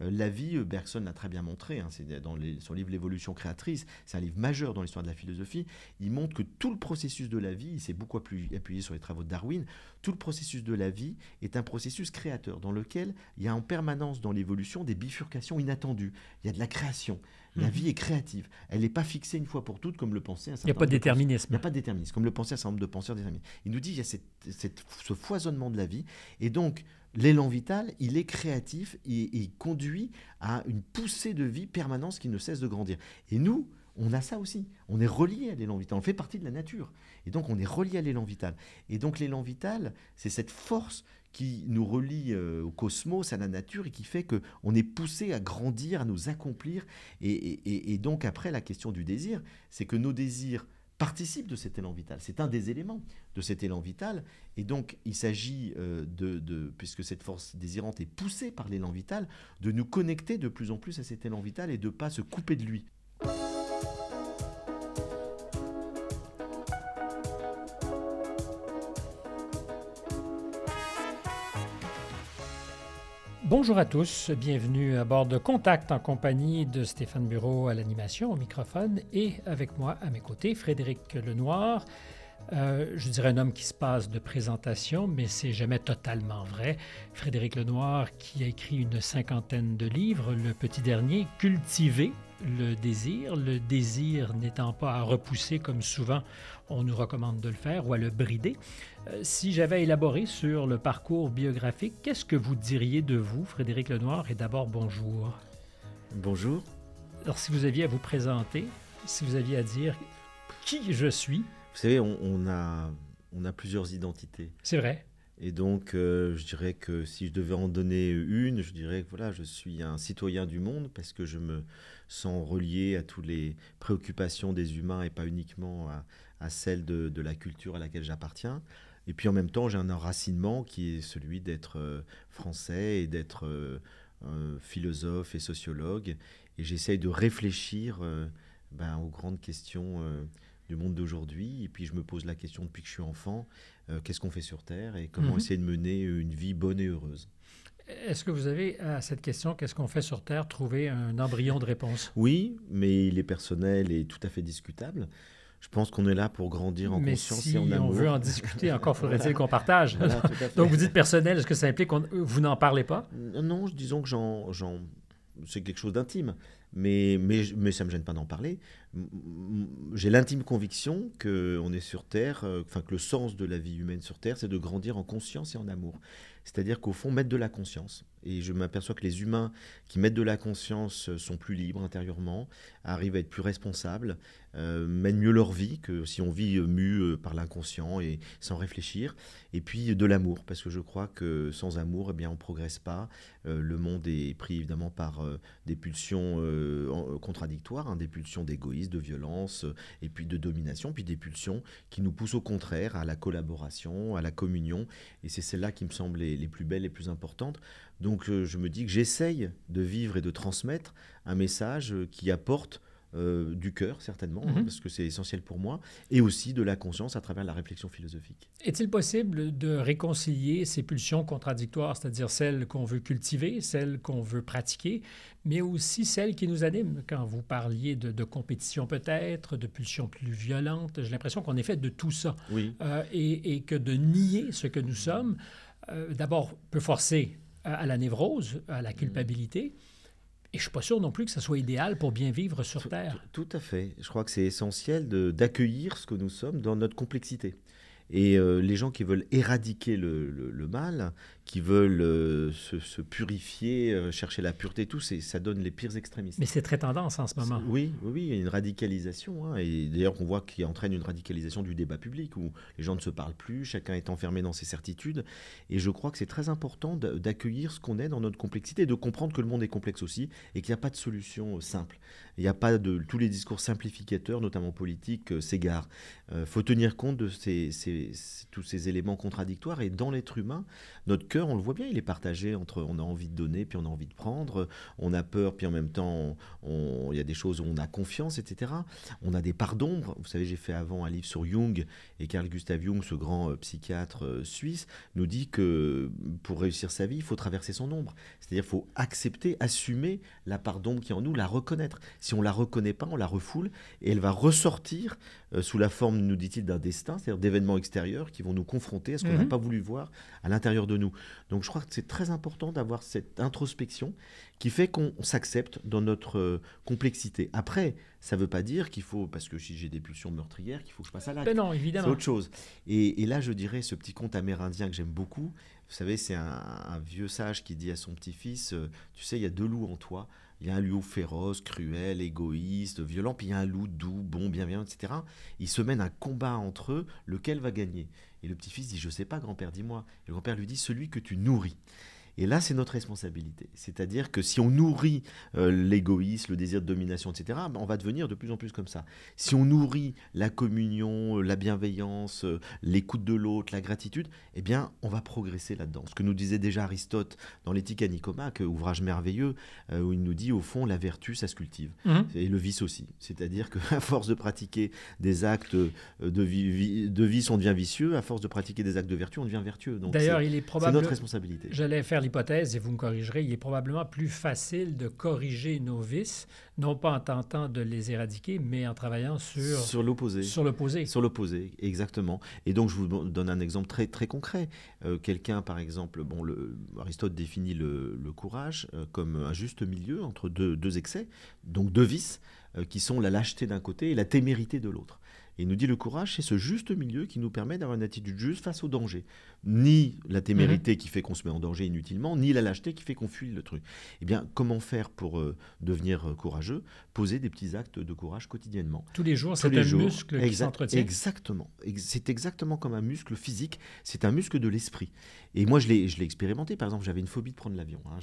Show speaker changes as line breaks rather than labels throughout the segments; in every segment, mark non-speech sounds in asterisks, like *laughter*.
Euh, la vie, euh, Bergson l'a très bien montré, hein, c'est dans son livre L'évolution créatrice, c'est un livre majeur dans l'histoire de la philosophie, il montre que tout le processus de la vie, il s'est beaucoup plus appuyé, sur les travaux de Darwin, tout le processus de la vie est un processus créateur dans lequel il y a en permanence dans l'évolution des bifurcations inattendues, il y a de la création, la mhm. vie est créative, elle n'est pas fixée une fois pour toutes comme le pensait un certain Il n'y a pas de déterminisme. Il n'y a pas de déterminisme, comme le pensait un certain nombre de penseurs déterminés. Il nous dit qu'il y a ce foisonnement de la vie, et donc l'élan vital, il est créatif et, il conduit à une poussée de vie permanente qui ne cesse de grandir. Et nous, on a ça aussi. On est relié à l'élan vital. On fait partie de la nature. Et donc, on est relié à l'élan vital. Et donc, l'élan vital, c'est cette force qui nous relie euh, au cosmos, à la nature, et qui fait que on est poussé à grandir, à nous accomplir. et donc, après, la question du désir, c'est que nos désirs participe de cet élan vital. C'est un des éléments de cet élan vital. Et donc, il s'agit euh, de, puisque cette force désirante est poussée par l'élan vital, de nous connecter de plus en plus à cet élan vital et de ne pas se couper de lui.
Bonjour à tous, bienvenue à bord de Contact en compagnie de Stéphane Bureau à l'animation, au microphone, et avec moi à mes côtés, Frédéric Lenoir. Euh, je dirais un homme qui se passe de présentation, mais c'est jamais totalement vrai. Frédéric Lenoir, qui a écrit une cinquantaine de livres, le petit dernier, Cultivé, le désir, le désir n'étant pas à repousser comme souvent on nous recommande de le faire ou à le brider. Euh, si j'avais élaboré sur le parcours biographique, qu'est-ce que vous diriez de vous, Frédéric Lenoir Et d'abord, bonjour. Bonjour. Alors, si vous aviez à vous présenter, si vous aviez à dire qui je
suis. Vous savez, on a plusieurs identités. C'est vrai. Et donc, euh, je dirais que si je devais en donner une, je dirais que voilà, je suis un citoyen du monde parce que je me sens relié à toutes les préoccupations des humains et pas uniquement à, celles de, de, la culture à laquelle j'appartiens. Et puis en même temps, j'ai un enracinement qui est celui d'être euh, français et d'être euh, philosophe et sociologue. Et j'essaye de réfléchir ben, aux grandes questions du monde d'aujourd'hui. Et puis je me pose la question depuis que je suis enfant euh, qu'est-ce qu'on fait sur Terre et comment mhm. essayer de mener euh, une vie bonne et heureuse.
Est-ce que vous avez à cette question, qu'est-ce qu'on fait sur Terre, trouvé un embryon de réponse
Oui, mais il est personnel et tout à fait discutable. Je pense qu'on est là pour grandir en mais conscience si et en amour. on veut en
discuter, encore faudrait-il qu'on partage. *laughs* *laughs* Donc vous dites personnel, est-ce que ça implique que vous n'en parlez pas
Non, disons que c'est quelque chose d'intime mais, mais, ça ne me gêne pas d'en parler. J'ai l'intime conviction qu'on est sur Terre, euh, enfin que le sens de la vie humaine sur Terre, c'est de grandir en conscience et en amour. C'est-à-dire qu'au fond, mettre de la conscience. Et je m'aperçois que les humains qui mettent de la conscience euh, sont plus libres intérieurement, arrivent à être plus responsables, euh, mènent mieux leur vie que si on vit euh, mu euh, par l'inconscient et sans réfléchir. Et puis de l'amour, parce que je crois que sans amour, eh bien, on ne progresse pas. le monde est pris évidemment par des pulsions contradictoires, hein, des pulsions d'égoïsme, de violence, et puis de domination, puis des pulsions qui nous poussent au contraire à la collaboration, à la communion. Et c'est celle là qui me semble les, plus belles, les plus importantes. Donc je me dis que j'essaye de vivre et de transmettre un message qui apporte euh, du cœur, certainement, hein, mhm. parce que c'est essentiel pour moi, et aussi de la conscience à travers la réflexion philosophique.
Est-il possible de réconcilier ces pulsions contradictoires, c'est-à-dire celles qu'on veut cultiver, celles qu'on veut pratiquer, mais aussi celles qui nous animent Quand vous parliez de, compétition peut-être, de pulsions plus violentes, j'ai l'impression qu'on est fait de tout ça. Euh, et, que de nier ce que nous sommes, euh, d'abord, peut forcer à la névrose, à la culpabilité. Et je ne suis pas sûr non plus que ça soit idéal pour bien vivre sur Terre.
Tout, à fait. Je crois que c'est essentiel d'accueillir ce que nous sommes dans notre complexité. Et euh, les gens qui veulent éradiquer le mal, qui veulent euh, se, purifier, euh, chercher la pureté, tout, ça donne les pires extrémistes.
Mais c'est très tendance en ce moment.
Oui, oui, il y a une radicalisation, hein, et d'ailleurs on voit qu'il entraîne une radicalisation du débat public, où les gens ne se parlent plus, chacun est enfermé dans ses certitudes, et je crois que c'est très important d'accueillir ce qu'on est dans notre complexité, de comprendre que le monde est complexe aussi, et qu'il n'y a pas de solution euh, simple. Il n'y a pas de... Tous les discours simplificateurs, notamment politiques, s'égarent. Il faut tenir compte de tous ces éléments contradictoires, et dans l'être humain, notre on le voit bien, il est partagé entre on a envie de donner, puis on a envie de prendre, on a peur, puis en même temps, il y a des choses où on a confiance, etc. On a des parts d'ombre. Vous savez, j'ai fait avant un livre sur Jung, et Carl Gustav Jung, ce grand euh, psychiatre euh, suisse, nous dit que pour réussir sa vie, il faut traverser son ombre. C'est-à-dire il faut accepter, assumer la part d'ombre qui est en nous, la reconnaître. Si on la reconnaît pas, on la refoule, et elle va ressortir euh, sous la forme, nous dit-il, d'un destin, c'est-à-dire d'événements extérieurs qui vont nous confronter à ce qu'on n'a mhm. pas voulu voir à l'intérieur de nous. Donc je crois que c'est très important d'avoir cette introspection qui fait qu'on s'accepte dans notre euh, complexité. Après, ça ne veut pas dire qu'il faut, parce que si j'ai des pulsions meurtrières, qu'il faut que je passe à l'acte. Ben non, évidemment. C'est autre chose. Et, là, je dirais, ce petit conte amérindien que j'aime beaucoup, vous savez, c'est un, vieux sage qui dit à son petit-fils, euh, tu sais, il y a deux loups en toi. Il y a un loup féroce, cruel, égoïste, violent, puis il y a un loup doux, bon, bienveillant, etc. Ils se mènent un combat entre eux, lequel va gagner Et le petit-fils dit, je ne sais pas, grand-père, dis-moi. Et le grand-père lui dit, celui que tu nourris. Et là, c'est notre responsabilité. C'est-à-dire que si on nourrit euh, l'égoïsme, le désir de domination, etc., ben, on va devenir de plus en plus comme ça. Si on nourrit la communion, euh, la bienveillance, euh, l'écoute de l'autre, la gratitude, eh bien, on va progresser là-dedans. Ce que nous disait déjà Aristote dans l'éthique à Nicomaque, ouvrage merveilleux, où il nous dit, au fond, la vertu, ça se cultive. Mhm. Et le vice aussi. C'est-à-dire qu'à force de pratiquer des actes de, de vice, on devient vicieux. À force de pratiquer des actes de vertu, on devient vertueux. D'ailleurs, il est probable... C'est notre responsabilité.
J'allais faire hypothèse, et vous me corrigerez, il est probablement plus facile de corriger nos vices, non pas en tentant de les éradiquer, mais en travaillant sur... Sur l'opposé. Sur
l'opposé. Sur l'opposé, exactement. Et donc, je vous donne un exemple très, très concret. Euh, quelqu'un, par exemple, bon, le, Aristote définit le, courage euh, comme un juste milieu entre deux, deux excès, donc deux vices, euh, qui sont la lâcheté d'un côté et la témérité de l'autre il nous dit le courage, c'est ce juste milieu qui nous permet d'avoir une attitude juste face au danger. Ni la témérité mhm. qui fait qu'on se met en danger inutilement, ni la lâcheté qui fait qu'on fuit le truc. Eh bien, comment faire pour euh, devenir euh, courageux Poser des petits actes de courage quotidiennement. Tous les jours, c'est un muscle qui Exactement. C'est exactement comme un muscle physique, c'est un muscle de l'esprit. Et moi, je l'ai expérimenté. Par exemple, j'avais une phobie de prendre l'avion. Hein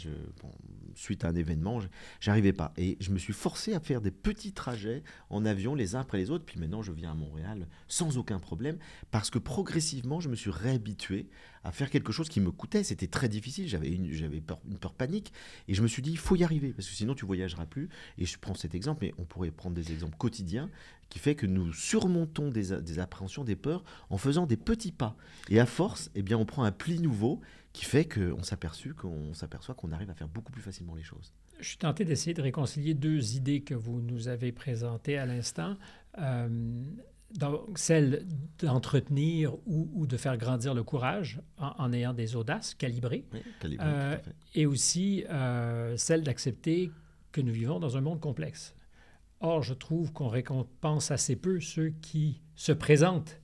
suite à un événement, j'arrivais pas. Et je me suis forcé à faire des petits trajets en avion les uns après les autres. Puis maintenant, je viens à Montréal sans aucun problème parce que progressivement, je me suis réhabitué à faire quelque chose qui me coûtait. C'était très difficile. J'avais une, j'avais peur, une peur panique. Et je me suis dit, il faut y arriver parce que sinon, tu voyageras plus. Et je prends cet exemple, mais on pourrait prendre des exemples quotidiens qui fait que nous surmontons des, des appréhensions, des peurs en faisant des petits pas. Et à force, eh bien, on prend un pli nouveau qui fait qu'on s'aperçoit qu'on s'aperçoit qu'on arrive à faire beaucoup plus facilement les choses.
Je suis tenté d'essayer de réconcilier deux idées que vous nous avez présentées à l'instant. Euh, celle d'entretenir ou, de faire grandir le courage en, ayant des audaces calibrées. Euh, et aussi euh, celle d'accepter que nous vivons dans un monde complexe. Or, je trouve qu'on récompense assez peu ceux qui se présentent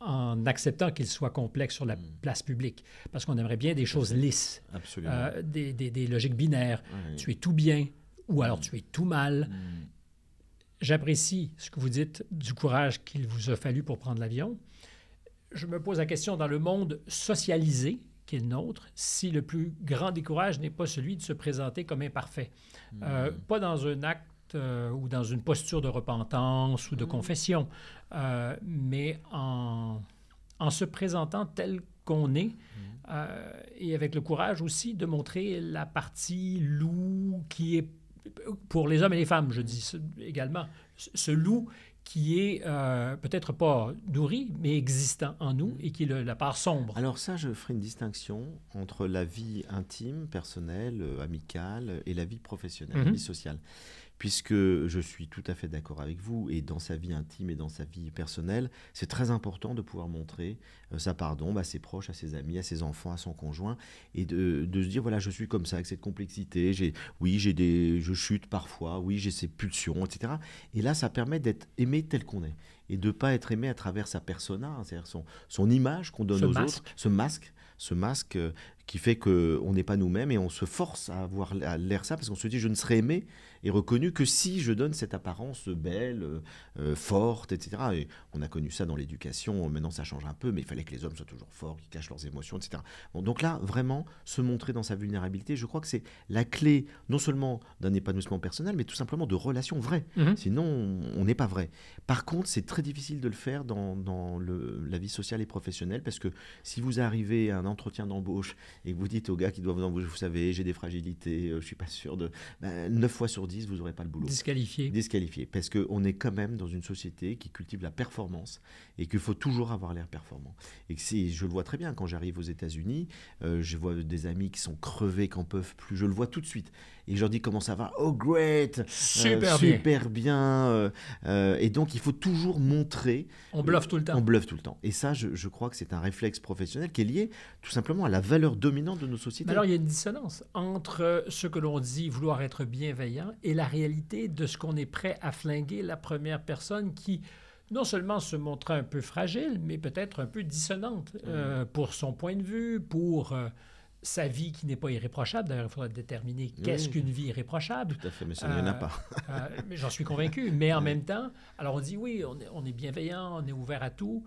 en acceptant qu'il soit complexe sur la hmm. place publique, parce qu'on aimerait bien des choses lisses, euh, des, logiques binaires. Tu es tout bien ou alors hmm. tu es tout mal. Hmm. J'apprécie ce que vous dites du courage qu'il vous a fallu pour prendre l'avion. Je me pose la question dans le monde socialisé qui est le nôtre, si le plus grand décourage n'est pas celui de se présenter comme imparfait. Euh, pas dans un acte euh, ou dans une posture de repentance ou de mm. confession, euh, mais en, en, se présentant tel qu'on est mm. euh, et avec le courage aussi de montrer la partie loup qui est, pour les hommes et les femmes, je dis également, ce loup qui est peut-être pas nourri, mais existant en nous mm. et qui est la part
sombre. Alors ça, je ferai une distinction entre la vie intime, personnelle, amicale et la vie professionnelle, la mhm. vie sociale puisque je suis tout à fait d'accord avec vous, et dans sa vie intime et dans sa vie personnelle, c'est très important de pouvoir montrer euh, sa pardon bah, à ses proches, à ses amis, à ses enfants, à son conjoint, et de, se dire, voilà, je suis comme ça, avec cette complexité, oui, j'ai des, je chute parfois, oui, j'ai ces pulsions, etc. Et là, ça permet d'être aimé tel qu'on est, et de ne pas être aimé à travers sa persona, hein, c'est-à-dire son, image qu'on donne aux autres, ce masque, ce masque euh, qui fait qu'on n'est pas nous-mêmes, et on se force à avoir l'air ça, parce qu'on se dit, je ne serai aimé est reconnu que si je donne cette apparence belle, euh, euh, forte, etc. Et on a connu ça dans l'éducation, maintenant ça change un peu, mais il fallait que les hommes soient toujours forts, qu'ils cachent leurs émotions, etc. Bon, donc là, vraiment, se montrer dans sa vulnérabilité, je crois que c'est la clé, non seulement d'un épanouissement personnel, mais tout simplement de relations vraies. Mhm. Sinon, on n'est pas vrai. Par contre, c'est très difficile de le faire dans, la vie sociale et professionnelle, parce que si vous arrivez à un entretien d'embauche et que vous dites aux gars qui doivent vous embaucher, vous savez, j'ai des fragilités, euh, je suis pas sûr de... Ben, 9 fois sur 10, vous n'aurez pas le boulot. Disqualifié. Disqualifié. Parce qu'on est quand même dans une société qui cultive la performance et qu'il faut toujours avoir l'air performant. Et que je le vois très bien quand j'arrive aux États-Unis, euh, je vois des amis qui sont crevés, qu'en peuvent plus. Je le vois tout de suite et je leur dis comment ça va. Oh great, super, euh, super bien. Euh, euh, et donc il faut toujours montrer. On bluffe tout le temps. On bluffe tout le temps. Et ça, je, crois que c'est un réflexe professionnel qui est lié tout simplement à la valeur dominante de nos sociétés. alors il y a
une dissonance entre ce que l'on dit vouloir être bienveillant et la réalité de ce qu'on est prêt à flinguer la première personne qui non seulement se montre un peu fragile, mais peut-être un peu dissonante mmh. pour son point de vue, pour sa vie qui n'est pas irréprochable. D'ailleurs, il faudra déterminer qu'est-ce qu'une vie irréprochable.
Tout à mais ça n'y en a euh, pas. *laughs*
Euh, j'en suis convaincu. Mais en même temps, alors on dit oui, on est bienveillant, on est ouvert à tout.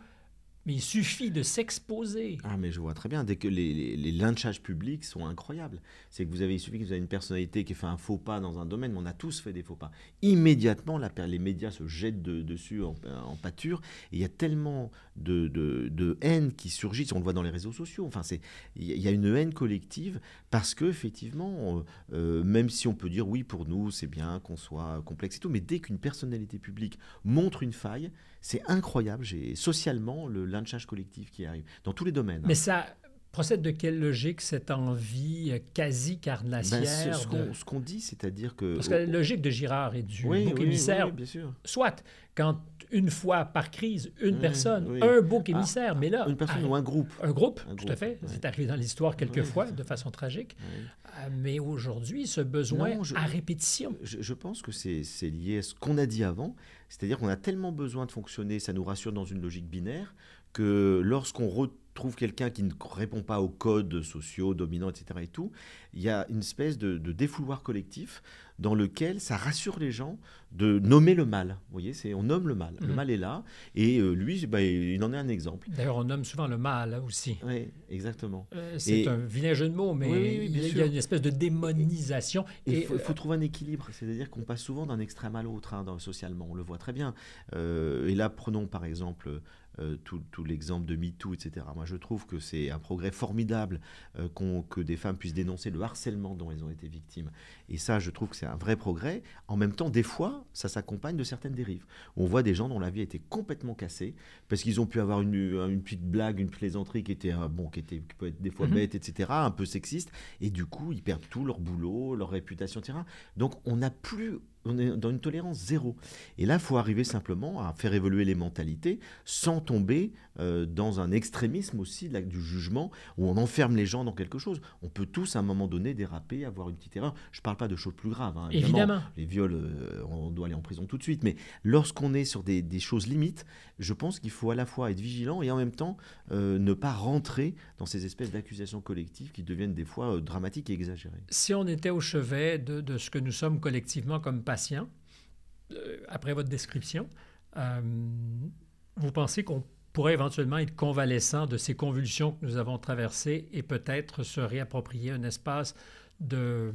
Mais il suffit de
s'exposer.
Ah, mais je vois très bien. Dès que les, lynchages publics sont incroyables, c'est que vous avez, il suffit que vous avez une personnalité qui fait un faux pas dans un domaine, on a tous fait des faux pas. Immédiatement, la, les médias se jettent dessus en, pâture. Et il y a tellement de, haine qui surgit, on le voit dans les réseaux sociaux. Enfin, c'est, il y a une haine collective parce que, effectivement, euh, euh, même si on peut dire oui, pour nous, c'est bien qu'on soit complexe et tout, mais dès qu'une personnalité publique montre une faille, c'est incroyable. J'ai socialement le lynchage collectif qui arrive dans tous les domaines. Hein. Mais
ça procède de quelle logique cette envie euh, quasi ben, carnassière Ce, qu'on
dit, c'est-à-dire que... Parce que la
logique de Girard et du bouc émissaire, oui, bien sûr. soit quand une fois par crise, une mmh, personne, un bouc ah, émissaire,
mais là... Une personne ou un groupe. Un
groupe, tout à fait. C'est arrivé dans l'histoire quelquefois, fois, de façon tragique. Euh, mais aujourd'hui, ce
besoin à répétition. Je, je pense que c'est lié à ce qu'on a dit avant, c'est-à-dire qu'on a tellement besoin de fonctionner, ça nous rassure dans une logique binaire, que lorsqu'on retourne trouve quelqu'un qui ne répond pas aux codes sociaux dominants, etc. Et tout, il y a une espèce de, défouloir collectif dans lequel ça rassure les gens de nommer le mal. Vous voyez, c'est on nomme le mal. Le mhm. mal est là, et euh, lui, bah, il en est un exemple. D'ailleurs, on nomme souvent le mal aussi. Oui, exactement. Euh, c'est un vilain jeu de mots, mais il y a une espèce de démonisation. Il et, euh, faut, trouver un équilibre, c'est-à-dire qu'on passe souvent d'un extrême à l'autre, hein, socialement, on le voit très bien. et là, prenons par exemple euh, tout, l'exemple de MeToo, etc. Moi, je trouve que c'est un progrès formidable euh, que des femmes puissent dénoncer le harcèlement dont elles ont été victimes et ça, je trouve que c'est un vrai progrès. En même temps, des fois, ça s'accompagne de certaines dérives. On voit des gens dont la vie a été complètement cassée parce qu'ils ont pu avoir une, euh, une, petite blague, une plaisanterie qui était, euh, bon, qui était peut être des fois mhm. bête, etc., un peu sexiste. Et du coup, ils perdent tout leur boulot, leur réputation, etc. Donc, on n'a plus on est dans une tolérance zéro. Et là, il faut arriver simplement à faire évoluer les mentalités sans tomber euh, dans un extrémisme aussi du jugement où on enferme les gens dans quelque chose. On peut tous, à un moment donné, déraper, avoir une petite erreur. Je parle pas de choses plus graves. Hein, évidemment, Les viols, euh, on doit aller en prison tout de suite. Mais lorsqu'on est sur des, des, choses limites, je pense qu'il faut à la fois être vigilant et en même temps euh, ne pas rentrer dans ces espèces d'accusations collectives qui deviennent des fois euh, dramatiques et exagérées.
Si on était au chevet de, de ce que nous sommes collectivement comme patients, après votre description, vous pensez qu'on pourrait éventuellement être convalescent de ces convulsions que nous avons traversées et peut-être se réapproprier un espace de,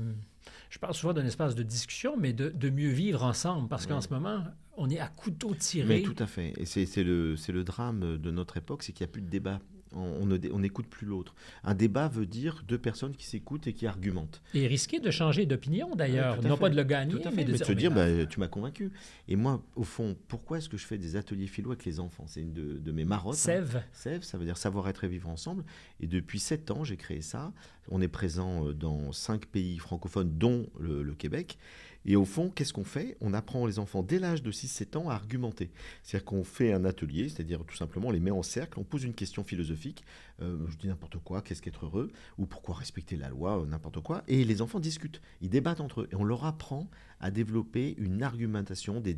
je parle souvent d'un espace de discussion, mais de, mieux vivre ensemble, parce qu'en ce moment, on est à couteau tiré. Mais tout
à fait. Et c'est le, le drame de notre époque, c'est qu'il n'y a plus de débat on n'écoute plus l'autre. Un débat veut dire deux personnes qui s'écoutent et qui argumentent.
Et risquer de changer d'opinion ah, d'ailleurs, non pas de le gagner, mais de se dire,
bah, tu m'as convaincu. Et moi, au fond, pourquoi est-ce que je fais des ateliers philo avec les enfants C'est une de, mes marottes. Hein. Sève. ça veut dire savoir être et vivre ensemble. Et depuis sept ans, j'ai créé ça. On est présent euh, dans cinq pays francophones, dont le Québec. Et au fond, qu'est-ce qu'on fait On apprend les enfants dès l'âge de 6-7 ans à argumenter. C'est-à-dire qu'on fait un atelier, c'est-à-dire tout simplement on les met en cercle, on pose une question philosophique, euh, je dis n'importe quoi, qu'est-ce qu'être heureux, ou pourquoi respecter la loi, euh, n'importe quoi. Et les enfants discutent, ils débattent entre eux, et on leur apprend à développer une argumentation, des,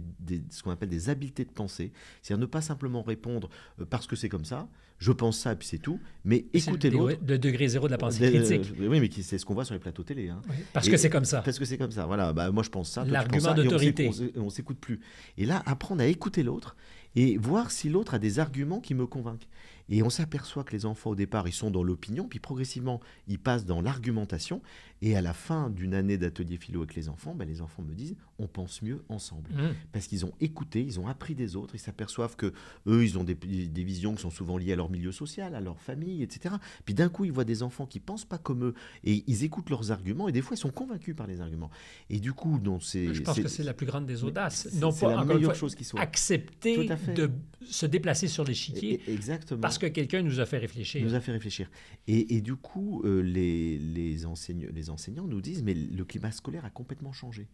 ce qu'on appelle des habiletés de pensée, c'est-à-dire ne pas simplement répondre euh, parce que c'est comme ça, je pense ça et puis c'est tout, mais écouter l'autre.
Le degré zéro de la pensée critique.
Oui, mais c'est ce qu'on voit sur les plateaux télé. Hein. parce que c'est comme ça. Parce que c'est comme ça, voilà, bah, moi je pense ça. L'argument d'autorité. On s'écoute plus. Et là, apprendre à écouter l'autre et voir si l'autre a des arguments qui me convainquent. Et on s'aperçoit que les enfants, au départ, ils sont dans l'opinion, puis progressivement, ils passent dans l'argumentation. Et à la fin d'une année d'atelier philo avec les enfants, ben, les enfants me disent on pense mieux ensemble. Mmh. Parce qu'ils ont écouté, ils ont appris des autres, ils s'aperçoivent que eux, ils ont des, visions qui sont souvent liées à leur milieu social, à leur famille, etc. Puis d'un coup, ils voient des enfants qui pensent pas comme eux et ils écoutent leurs arguments et des fois, ils sont convaincus par les arguments. Et du coup, donc c'est. Je pense que c'est la plus grande des audaces. C'est la meilleure chose qui soit. acceptée de
se déplacer sur l'échiquier. E-, e-, chiquiers Parce que quelqu'un nous a fait réfléchir. Nous a
fait réfléchir. Et, du coup, euh, les, les enseignants nous disent, mais le climat scolaire a complètement changé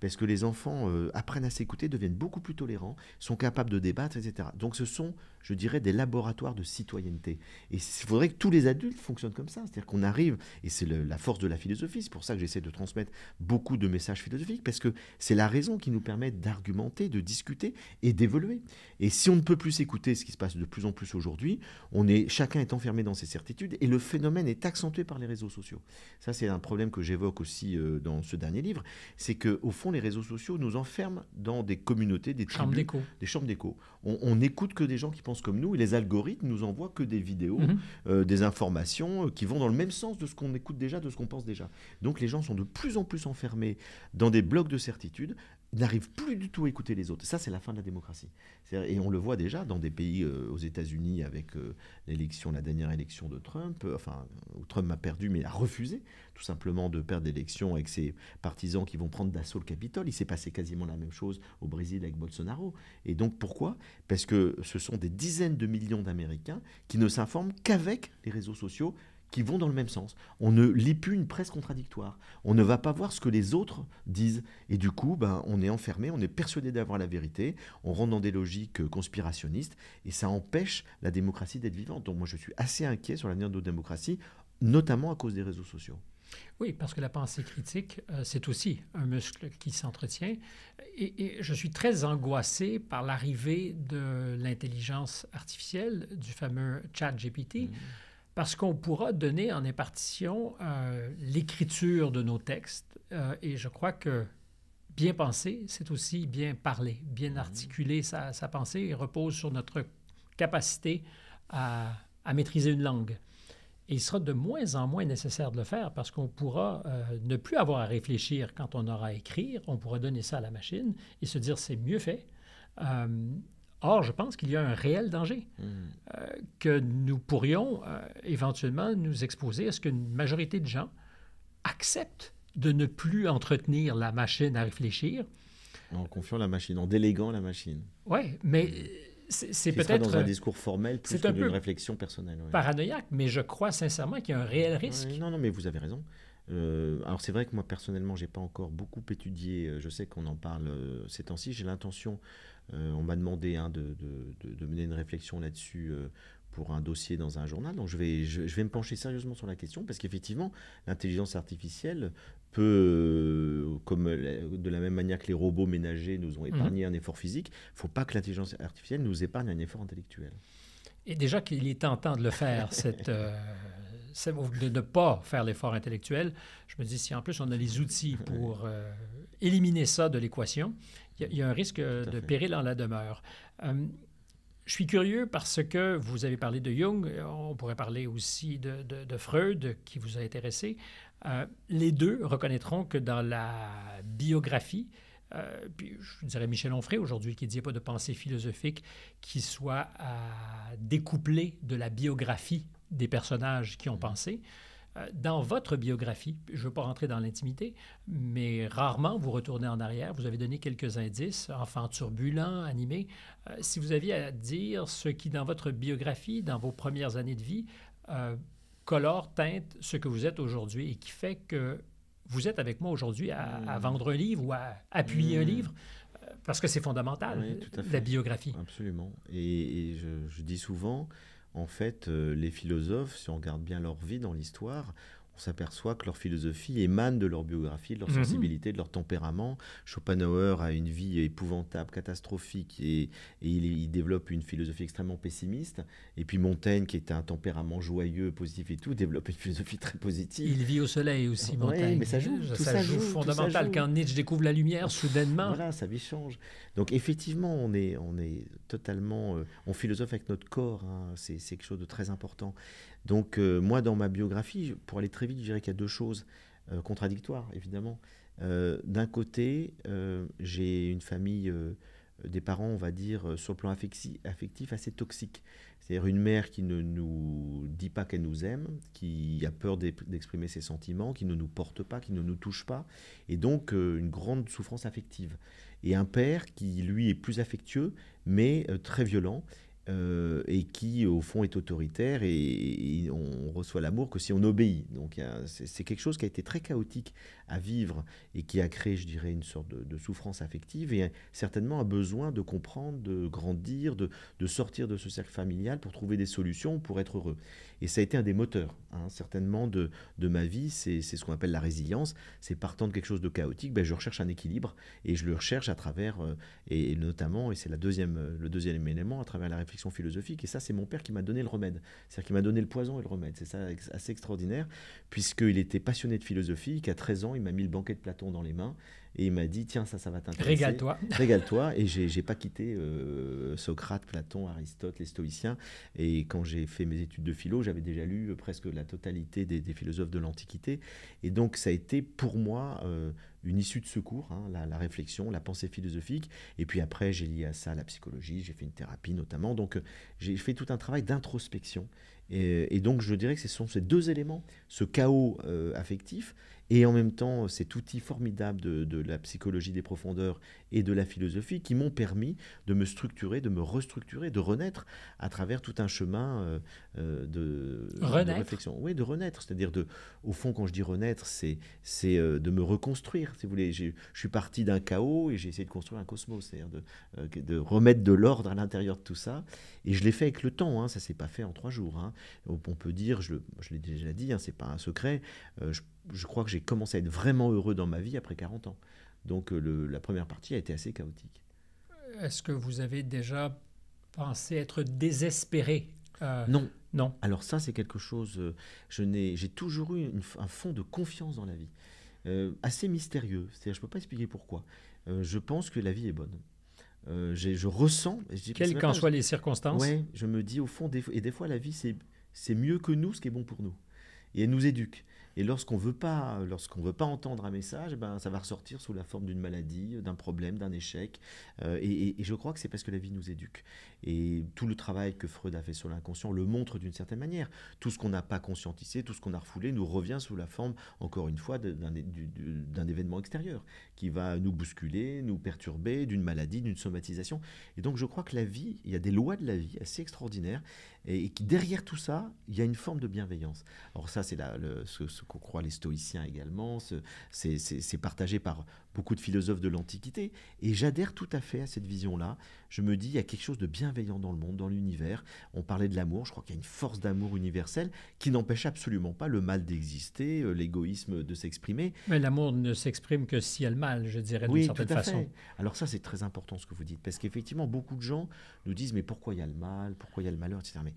parce que les enfants euh, apprennent à s'écouter, deviennent beaucoup plus tolérants, sont capables de débattre, etc. Donc ce sont, je dirais, des laboratoires de citoyenneté. Et il faudrait que tous les adultes fonctionnent comme ça. C'est-à-dire qu'on arrive, et c'est la force de la philosophie, c'est pour ça que j'essaie de transmettre beaucoup de messages philosophiques, parce que c'est la raison qui nous permet d'argumenter, de discuter et d'évoluer. Et si on ne peut plus s'écouter, ce qui se passe de plus en plus aujourd'hui, on est, chacun est enfermé dans ses certitudes, et le phénomène est accentué par les réseaux sociaux. Ça, c'est un problème que j'évoque aussi euh, dans ce dernier livre, c'est qu'au fond, les réseaux sociaux nous enferment dans des communautés, des chambres d'écho. Des chambres d'écho. On n'écoute que des gens qui pensent comme nous et les algorithmes nous envoient que des vidéos, mhm. euh, des informations euh, qui vont dans le même sens de ce qu'on écoute déjà, de ce qu'on pense déjà. Donc les gens sont de plus en plus enfermés dans des blocs de certitude n'arrive plus du tout à écouter les autres. Ça, c'est la fin de la démocratie. Et on le voit déjà dans des pays euh, aux États-Unis avec euh, l'élection, la dernière élection de Trump, euh, enfin, où Trump a perdu, mais a refusé tout simplement de perdre l'élection avec ses partisans qui vont prendre d'assaut le Capitole. Il s'est passé quasiment la même chose au Brésil avec Bolsonaro. Et donc, pourquoi Parce que ce sont des dizaines de millions d'Américains qui ne s'informent qu'avec les réseaux sociaux qui vont dans le même sens. On ne lit plus une presse contradictoire. On ne va pas voir ce que les autres disent. Et du coup, ben, on est enfermé, on est persuadé d'avoir la vérité, on rentre dans des logiques conspirationnistes, et ça empêche la démocratie d'être vivante. Donc moi, je suis assez inquiet sur l'avenir de nos démocraties, notamment à cause des réseaux sociaux.
Oui, parce que la pensée critique, euh, c'est aussi un muscle qui s'entretient. Et, je suis très angoissé par l'arrivée de l'intelligence artificielle, du fameux chat GPT. Mm parce qu'on pourra donner en impartition euh, l'écriture de nos textes. Euh, et je crois que bien penser, c'est aussi bien parler, bien mhm. articuler sa, pensée et repose sur notre capacité à, maîtriser une langue. Et il sera de moins en moins nécessaire de le faire parce qu'on pourra euh, ne plus avoir à réfléchir quand on aura à écrire, on pourra donner ça à la machine et se dire c'est mieux fait. Or, je pense qu'il y a un réel danger hmm. euh, que nous pourrions euh, éventuellement nous exposer à ce qu'une majorité de gens acceptent de ne plus
entretenir la machine à réfléchir. En confiant la machine, en déléguant la machine.
Oui, mais c'est peut-être... dans un euh, discours formel plus qu'une réflexion personnelle. Paranoïaque, mais je crois
sincèrement qu'il y a un réel risque. non, non, mais vous avez raison. alors c'est vrai que moi personnellement, j'ai pas encore beaucoup étudié. Je sais qu'on en parle ces temps-ci. J'ai l'intention euh, on m'a demandé hein, de, mener une réflexion là-dessus euh, pour un dossier dans un journal. Donc je vais, me pencher sérieusement sur la question parce qu'effectivement, l'intelligence artificielle peut, euh, comme de la même manière que les robots ménagers nous ont épargné mhm. un effort physique, il ne faut pas que l'intelligence artificielle nous épargne un effort intellectuel.
Et déjà qu'il est tentant de le faire, *laughs* cette, de ne pas faire l'effort intellectuel. Je me dis, si en plus on a les outils pour euh, éliminer ça de l'équation, il y, a un risque de péril en la demeure. Euh, je suis curieux parce que vous avez parlé de Jung, on pourrait parler aussi de, de, Freud qui vous a intéressé. Euh, les deux reconnaîtront que dans la biographie, puis je dirais Michel Onfray aujourd'hui, qui dit pas de pensée philosophique qui soit à découplée de la biographie des personnages qui ont mm. pensé. Euh, dans votre biographie, je ne veux pas rentrer dans l'intimité, mais rarement vous retournez en arrière. Vous avez donné quelques indices, enfant turbulent, animé. Euh, si vous aviez à dire ce qui, dans votre biographie, dans vos premières années de vie, euh, colore, teinte ce que vous êtes aujourd'hui et qui fait que vous êtes avec moi aujourd'hui à, mm. vendre un livre ou à appuyer un mm. livre, parce que c'est fondamental, la biographie.
Absolument. Et, je, je, dis souvent, en fait, euh, les philosophes, si on regarde bien leur vie dans l'histoire, on s'aperçoit que leur philosophie émane de leur biographie, de leur mhm. sensibilité, de leur tempérament. Schopenhauer a une vie épouvantable, catastrophique, et, il, développe une philosophie extrêmement pessimiste. Et puis Montaigne, qui était un tempérament joyeux, positif et tout, *laughs* développe une philosophie très positive. Il
vit au soleil aussi, Montaigne. mais ça joue, tout ça, joue, fondamental qu'un
Nietzsche découvre la lumière soudainement. Voilà, sa vie change. Donc effectivement, on est, on est totalement, euh, on philosophe avec notre corps. Hein. C'est quelque chose de très important. Donc euh, moi, dans ma biographie, pour aller très vite, je dirais qu'il y a deux choses euh, contradictoires, évidemment. Euh, d'un côté, j'ai une famille, des parents, on va dire, sur le plan affectif, assez toxique. C'est-à-dire une mère qui ne nous dit pas qu'elle nous aime, qui a peur d'exprimer ses sentiments, qui ne nous porte pas, qui ne nous touche pas, et donc une grande souffrance affective. Et un père qui, lui, est plus affectueux, mais très violent, euh, et qui, au fond, est autoritaire et, et on reçoit l'amour que si on obéit. Donc c'est quelque chose qui a été très chaotique à vivre et qui a créé, je dirais, une sorte de, souffrance affective et euh, certainement un besoin de comprendre, de grandir, de, sortir de ce cercle familial pour trouver des solutions, pour être heureux. Et ça a été un des moteurs, hein, certainement, de, ma vie. C'est ce qu'on appelle la résilience. C'est partant de quelque chose de chaotique, ben je recherche un équilibre et je le recherche à travers, euh, et, notamment, et c'est deuxième, euh, le deuxième élément, à travers la réflexion philosophique. Et ça, c'est mon père qui m'a donné le remède. C'est-à-dire qu'il m'a donné le poison et le remède. C'est ça assez extraordinaire, puisqu'il était passionné de philosophie, qu'à 13 ans, il il m'a mis le banquet de Platon dans les mains et il m'a dit tiens ça ça va t'intéresser. Régale-toi. *laughs* Régale-toi et j'ai pas quitté euh, Socrate, Platon, Aristote, les stoïciens et quand j'ai fait mes études de philo j'avais déjà lu euh, presque la totalité des, philosophes de l'Antiquité et donc ça a été pour moi euh, une issue de secours, hein, la, réflexion, la pensée philosophique. Et puis après, j'ai lié à ça la psychologie, j'ai fait une thérapie notamment. Donc j'ai fait tout un travail d'introspection. Et, donc je dirais que ce sont ces deux éléments, ce chaos affectif et en même temps, cet outil formidable de, la psychologie des profondeurs et de la philosophie qui m'ont permis de me structurer, de me restructurer, de renaître à travers tout un chemin euh, euh, de, réflexion. Oui, de renaître. C'est-à-dire, de, au fond, quand je dis renaître, c'est, c'est euh, de me reconstruire, si vous voulez. Je suis parti d'un chaos et j'ai essayé de construire un cosmos, c'est-à-dire de, de remettre de l'ordre à l'intérieur de tout ça. Et je l'ai fait avec le temps, hein. ça ne s'est pas fait en trois jours. Hein. On, peut dire, je, l'ai déjà dit, hein, c'est pas un secret, je crois que j'ai commencé à être vraiment heureux dans ma vie après 40 ans. Donc euh, la première partie a été assez chaotique.
Euh, est-ce que vous avez déjà pensé être désespéré euh, Non.
Non. Alors ça, c'est quelque chose... J'ai toujours eu un fond de confiance dans la vie. assez mystérieux. cest je ne peux pas expliquer pourquoi. je pense que la vie est bonne. je ressens. Quelles qu'en soient les circonstances. Oui, je me dis au fond, et des fois, la vie, c'est mieux que nous ce qui est bon pour nous. Et elle nous éduque. Et lorsqu'on veut pas, veut pas entendre un message, eh ben ça va ressortir sous la forme d'une maladie, d'un problème, d'un échec. Euh, et, et, je crois que c'est parce que la vie nous éduque. Et tout le travail que Freud a fait sur l'inconscient le montre d'une certaine manière. Tout ce qu'on n'a pas conscientisé, tout ce qu'on a refoulé, nous revient sous la forme, encore une fois, d'un événement extérieur qui va nous bousculer, nous perturber, d'une maladie, d'une somatisation. Et donc je crois que la vie, il y a des lois de la vie assez extraordinaires et, qui derrière tout ça, il y a une forme de bienveillance. Alors ça, c'est ce, ce qu'on croit les stoïciens également, c'est partagé par beaucoup de philosophes de l'Antiquité, et j'adhère tout à fait à cette vision-là. Je me dis, il y a quelque chose de bienveillant dans le monde, dans l'univers. On parlait de l'amour, je crois qu'il y a une force d'amour universelle qui n'empêche absolument pas le mal d'exister, euh, l'égoïsme de s'exprimer. Mais l'amour ne s'exprime que
s'il y a le mal, je dirais, d'une oui, certaine façon.
Alors ça, c'est très important ce que vous dites, parce qu'effectivement, beaucoup de gens nous disent, mais pourquoi il y a le mal, pourquoi il y a le malheur, etc. Mais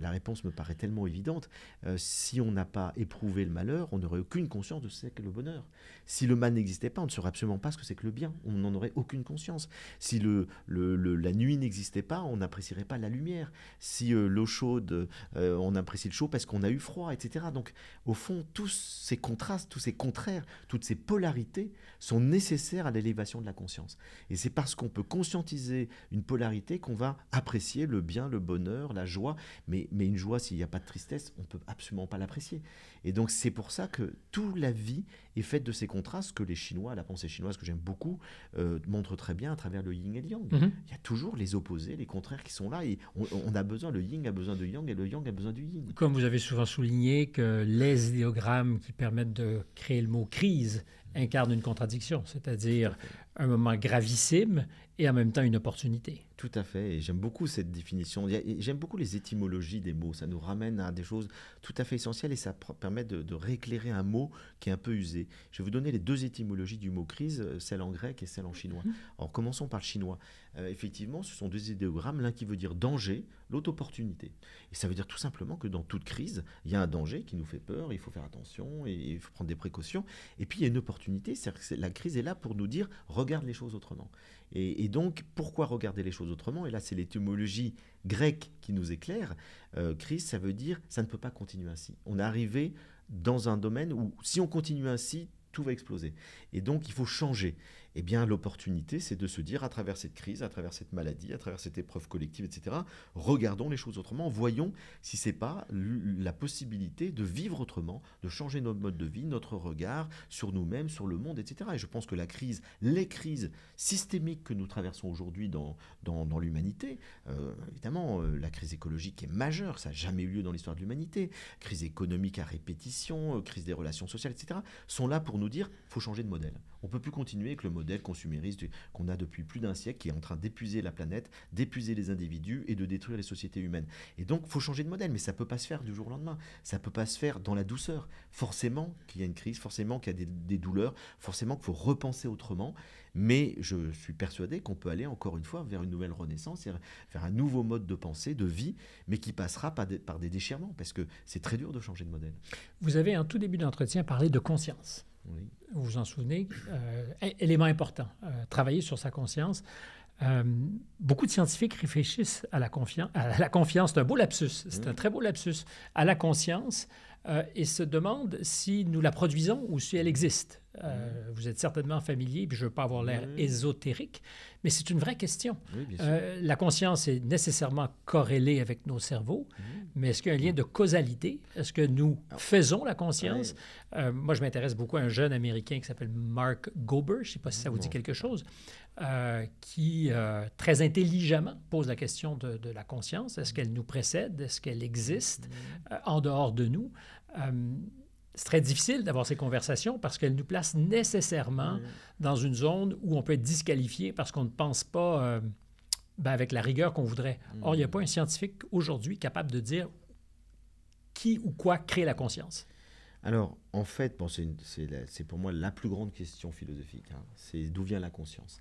la réponse me paraît tellement évidente. Euh, si on n'a pas éprouvé le malheur, on n'aurait aucune conscience de ce que le bonheur. Si le mal n'existait pas, on ne saurait absolument pas ce que c'est que le bien. On n'en aurait aucune conscience. Si la nuit n'existait pas, on n'apprécierait pas la lumière. Si euh, l'eau chaude, euh, on apprécie le chaud parce qu'on a eu froid, etc. Donc, au fond, tous ces contrastes, tous ces contraires, toutes ces polarités sont nécessaires à l'élévation de la conscience. Et c'est parce qu'on peut conscientiser une polarité qu'on va apprécier le bien, le bonheur, la joie mais, une joie, s'il n'y a pas de tristesse, on ne peut absolument pas l'apprécier. Et donc, c'est pour ça que toute la vie est faite de ces contrastes que les Chinois, la pensée chinoise que j'aime beaucoup, euh, montrent montre très bien à travers le yin et le yang. Mhm. Il y a toujours les opposés, les contraires qui sont là. Et on, a besoin, le yin a besoin de yang et le yang a besoin du yin.
Comme vous avez souvent souligné que les idéogrammes qui permettent de créer le mot crise incarnent une
contradiction, c'est-à-dire un moment gravissime et en même temps une opportunité. Tout à fait, et j'aime beaucoup cette définition. J'aime beaucoup les étymologies des mots, ça nous ramène à des choses tout à fait essentielles et ça permet de, rééclairer un mot qui est un peu usé. Je vais vous donner les deux étymologies du mot crise, euh, celle en grec et celle en chinois. Mhm. Alors commençons par le chinois. Euh, effectivement, ce sont deux idéogrammes, l'un qui veut dire danger, l'autre opportunité. Et ça veut dire tout simplement que dans toute crise, il y a un danger qui nous fait peur, il faut faire attention, et il faut prendre des précautions. Et puis il y a une opportunité, c'est-à-dire que la crise est là pour nous dire regarde les choses autrement. Et, donc, pourquoi regarder les choses autrement Et là, c'est l'étymologie grecque qui nous éclaire. Euh, ça veut dire ça ne peut pas continuer ainsi. On est arrivé dans un domaine où si on continue ainsi, tout va exploser. Et donc, il faut changer eh bien l'opportunité, c'est de se dire à travers cette crise, à travers cette maladie, à travers cette épreuve collective, etc., regardons les choses autrement, voyons si c'est pas la possibilité de vivre autrement, de changer notre mode de vie, notre regard sur nous-mêmes, sur le monde, etc. Et je pense que la crise, les crises systémiques que nous traversons aujourd'hui dans, dans, l'humanité, euh, évidemment, euh, la crise écologique est majeure, ça n'a jamais eu lieu dans l'histoire de l'humanité, crise économique à répétition, euh, crise des relations sociales, etc., sont là pour nous dire faut changer de modèle. On peut plus continuer avec le modèle modèle consumériste qu'on a depuis plus d'un siècle qui est en train d'épuiser la planète, d'épuiser les individus et de détruire les sociétés humaines. Et donc, faut changer de modèle, mais ça peut pas se faire du jour au lendemain. Ça peut pas se faire dans la douceur. Forcément qu'il y a une crise, forcément qu'il y a des, douleurs, forcément qu'il faut repenser autrement. Mais je suis persuadé qu'on peut aller encore une fois vers une nouvelle renaissance, vers un nouveau mode de pensée, de vie, mais qui passera par des, par des déchirements, parce que c'est très dur de changer de modèle.
Vous avez un tout début d'entretien parlé de conscience. Vous vous en souvenez, euh, élément important, euh, travailler sur sa conscience. Euh, beaucoup de scientifiques réfléchissent à la, confiance. à la confiance. C'est un beau lapsus, c'est un très beau lapsus. À la conscience, euh, et se demande si nous la produisons ou si elle existe. Euh, mm. Vous êtes certainement familier, puis je ne veux pas avoir l'air mm. ésotérique, mais c'est une vraie question. Euh, la conscience est nécessairement corrélée avec nos cerveaux, mm. mais est-ce qu'il y a un lien de causalité? Est-ce que nous ah. faisons la conscience? moi, je m'intéresse beaucoup à un jeune Américain qui s'appelle Mark Gober, je ne sais pas si ça vous dit quelque chose. Euh, qui, euh, très intelligemment, pose la question de, la conscience. Est-ce qu'elle nous précède? Est-ce qu'elle existe mm-hmm. euh, en dehors de nous? c'est très difficile d'avoir ces conversations parce qu'elles nous placent nécessairement mm-hmm. dans une zone où on peut être disqualifié parce qu'on ne pense pas ben, avec la rigueur qu'on voudrait. Or, il n'y a mm-hmm. pas un scientifique aujourd'hui capable de dire qui ou
quoi crée la conscience. Alors, en fait, bon, c'est pour moi la plus grande question philosophique. Hein. C'est d'où vient la conscience.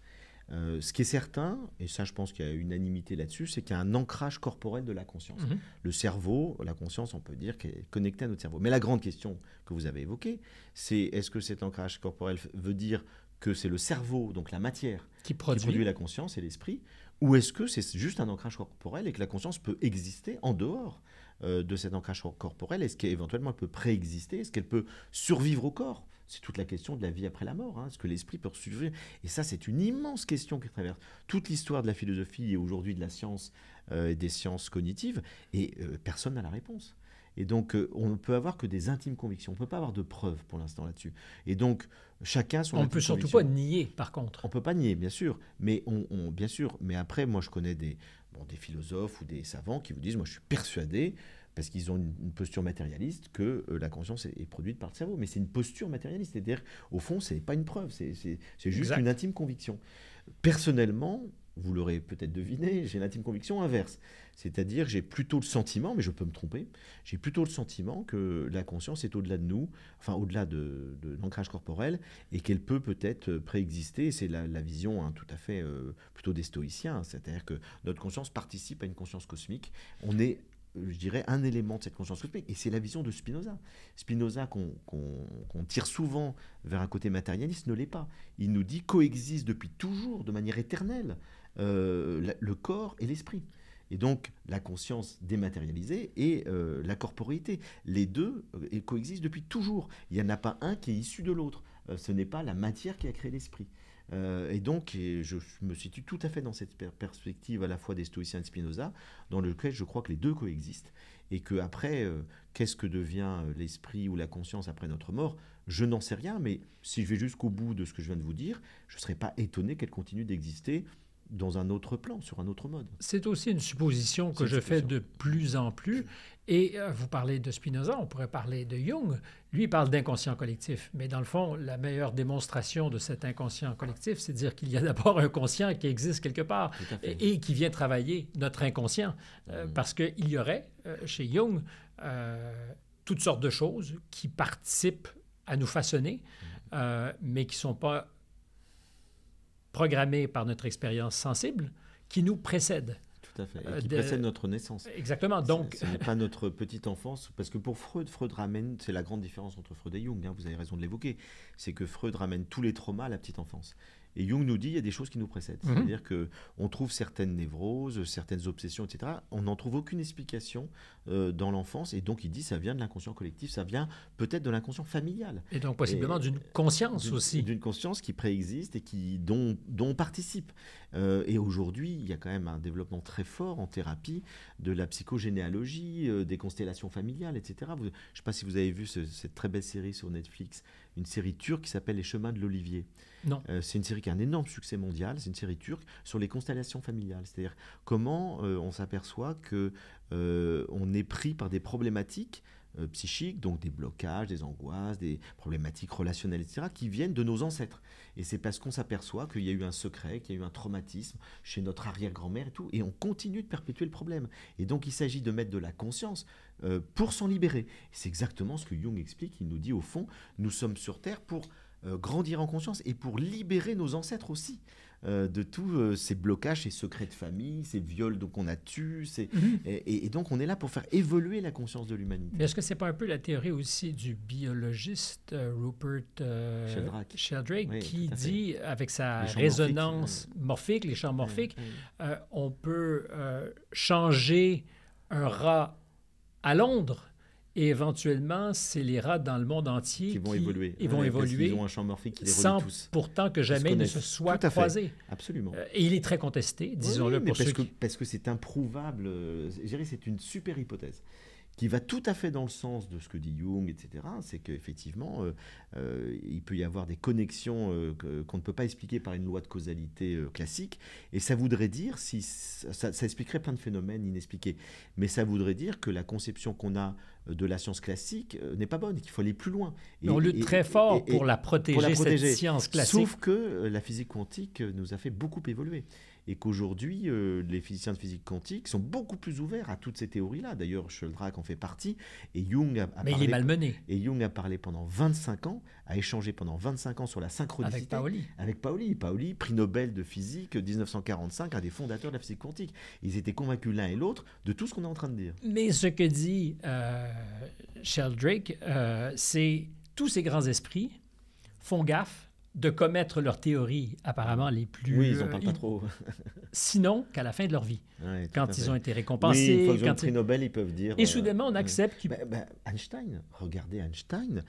Euh, ce qui est certain, et ça je pense qu'il y a unanimité là-dessus, c'est qu'il y a un ancrage corporel de la conscience. Mhm. Le cerveau, la conscience, on peut dire qu'elle est connectée à notre cerveau. Mais la grande question que vous avez évoquée, c'est est-ce que cet ancrage corporel veut dire que c'est le cerveau, donc la matière, qui produit, la conscience et l'esprit, ou est-ce que c'est juste un ancrage corporel et que la conscience peut exister en dehors euh, de cet ancrage corporel Est-ce qu'éventuellement elle peut préexister Est-ce qu'elle peut survivre au corps c'est toute la question de la vie après la mort. Est-ce hein, que l'esprit peut survivre Et ça, c'est une immense question qui traverse toute l'histoire de la philosophie et aujourd'hui de la science euh, et des sciences cognitives. Et euh, personne n'a la réponse. Et donc, euh, on ne peut avoir que des intimes convictions. On ne peut pas avoir de preuves pour l'instant là-dessus. Et donc, chacun son. On ne peut surtout pas nier, par contre. On ne peut pas nier, bien sûr. Mais bien sûr. Mais après, moi, je connais des, bon, des philosophes ou des savants qui vous disent, moi, je suis persuadé parce qu'ils ont une, posture matérialiste, que euh, la conscience est, produite par le cerveau. Mais c'est une posture matérialiste, c'est-à-dire, au fond, ce n'est pas une preuve, c'est juste une intime conviction. Personnellement, vous l'aurez peut-être deviné, j'ai l'intime conviction inverse. C'est-à-dire, j'ai plutôt le sentiment, mais je peux me tromper, j'ai plutôt le sentiment que la conscience est au-delà de nous, enfin au-delà de, l'ancrage corporel, et qu'elle peut peut-être euh, préexister. C'est la, vision hein, tout à fait euh, plutôt des stoïciens, c'est-à-dire que notre conscience participe à une conscience cosmique. On est je dirais, un élément de cette conscience cosmique. Et c'est la vision de Spinoza. Spinoza, qu'on tire souvent vers un côté matérialiste, ne l'est pas. Il nous dit coexiste depuis toujours, de manière éternelle, euh, le corps et l'esprit. Et donc la conscience dématérialisée et euh, la corporealité, Les deux euh, coexistent depuis toujours. Il n'y en a pas un qui est issu de l'autre. ce n'est pas la matière qui a créé l'esprit. Euh, et donc, je me situe tout à fait dans cette perspective à la fois des stoïciens et de Spinoza, dans lequel je crois que les deux coexistent. Et que après, euh, qu'est-ce que devient euh, l'esprit ou la conscience après notre mort Je n'en sais rien, mais si je vais jusqu'au bout de ce que je viens de vous dire, je ne serais pas étonné qu'elle continue d'exister dans un autre plan, sur un autre mode.
C'est aussi une supposition que je fais de plus en plus et euh, vous parlez de Spinoza, on pourrait parler de Jung. Lui parle d'inconscient collectif, mais dans le fond, la meilleure démonstration de cet inconscient collectif, c'est de dire qu'il y a d'abord un conscient qui existe quelque part et, qui vient travailler notre inconscient, euh, mm. parce qu'il y aurait euh, chez Jung toutes sortes de choses qui participent à nous façonner, mm. mais qui ne sont pas programmées par notre expérience sensible, qui nous précèdent.
Tout à fait. Et euh, qui précède notre naissance. Exactement. Donc, ce n'est pas notre petite enfance, parce que pour Freud, Freud ramène, c'est la grande différence entre Freud et Jung. Hein, vous avez raison de l'évoquer, c'est que Freud ramène tous les traumas à la petite enfance. Et Jung nous dit il y a des choses qui nous précèdent. Mhm. C'est-à-dire que on trouve certaines névroses, certaines obsessions, etc. On n'en trouve aucune explication euh, dans l'enfance. Et donc il dit ça vient de l'inconscient collectif, ça vient peut-être de l'inconscient familial. Et donc possiblement d'une conscience aussi. D'une conscience qui préexiste et qui, dont, dont on participe. Euh, et aujourd'hui, il y a quand même un développement très fort en thérapie de la psychogénéalogie, euh, des constellations familiales, etc. je ne sais pas si vous avez vu cette très belle série sur Netflix, une série turque qui s'appelle Les Chemins de l'Olivier. Non. Euh, c'est une série qui a un énorme succès mondial, c'est une série turque sur les constellations familiales, c'est-à-dire comment on s'aperçoit que on est pris par des problématiques psychiques, donc des blocages, des angoisses, des problématiques relationnelles, etc., qui viennent de nos ancêtres. Et c'est parce qu'on s'aperçoit qu'il y a eu un secret, qu'il y a eu un traumatisme chez notre arrière-grand-mère et tout, et on continue de perpétuer le problème. Et donc il s'agit de mettre de la conscience euh, pour s'en libérer. C'est exactement ce que Jung explique, il nous dit au fond, nous sommes sur Terre pour euh, grandir en conscience et pour libérer nos ancêtres aussi. Euh, de tous euh, ces blocages, ces secrets de famille, ces viols on a tué. Mhm. et, donc, on est là pour faire évoluer la conscience de l'humanité.
Est-ce que c'est pas un peu la théorie aussi du biologiste euh, Rupert Sheldrake, qui dit, avec sa résonance morphique, les champs morphiques, on peut changer un rat à Londres et éventuellement, c'est les rats dans le monde entier qui vont évoluer. Ils vont évoluer. Ils un champ qui les sans pourtant que jamais ils ne se soient croisés.
Absolument. Euh, et il est très contesté, disons-le pour parce que, Parce que c'est improuvable. Euh, c'est une super hypothèse qui va tout à fait dans le sens de ce que dit Jung, etc., c'est qu'effectivement, euh, il peut y avoir des connexions qu'on ne peut pas expliquer par une loi de causalité classique, et ça voudrait dire, si ça, expliquerait plein de phénomènes inexpliqués, mais ça voudrait dire que la conception qu'on a de la science classique euh, n'est pas bonne, qu'il faut aller plus loin. Et, on lutte très fort pour, la protéger, science Sauf que euh, la physique quantique euh, nous a fait beaucoup évoluer et qu'aujourd'hui, euh, les physiciens de physique quantique sont beaucoup plus ouverts à toutes ces théories-là. D'ailleurs, Sheldrake en fait partie, et Jung a, Mais parlé, il est malmené. Et Jung a parlé pendant 25 ans, a échangé pendant 25 ans sur la synchronicité. Avec Paoli. Avec Paoli. Paoli, prix Nobel de physique 1945, un des fondateurs de la physique quantique. Ils étaient convaincus l'un et l'autre de tout ce qu'on est en train de dire.
Mais ce que dit euh, Sheldrake, euh, c'est tous ces grands esprits font gaffe de commettre leurs théories apparemment les plus... Oui, ils n'en parlent pas trop. Euh, sinon qu'à la fin de leur vie, quand ils ont été récompensés. quand ils ont prix Nobel, ils peuvent dire... Et soudainement, on euh,
accepte bah, bah, Einstein, regardez Einstein,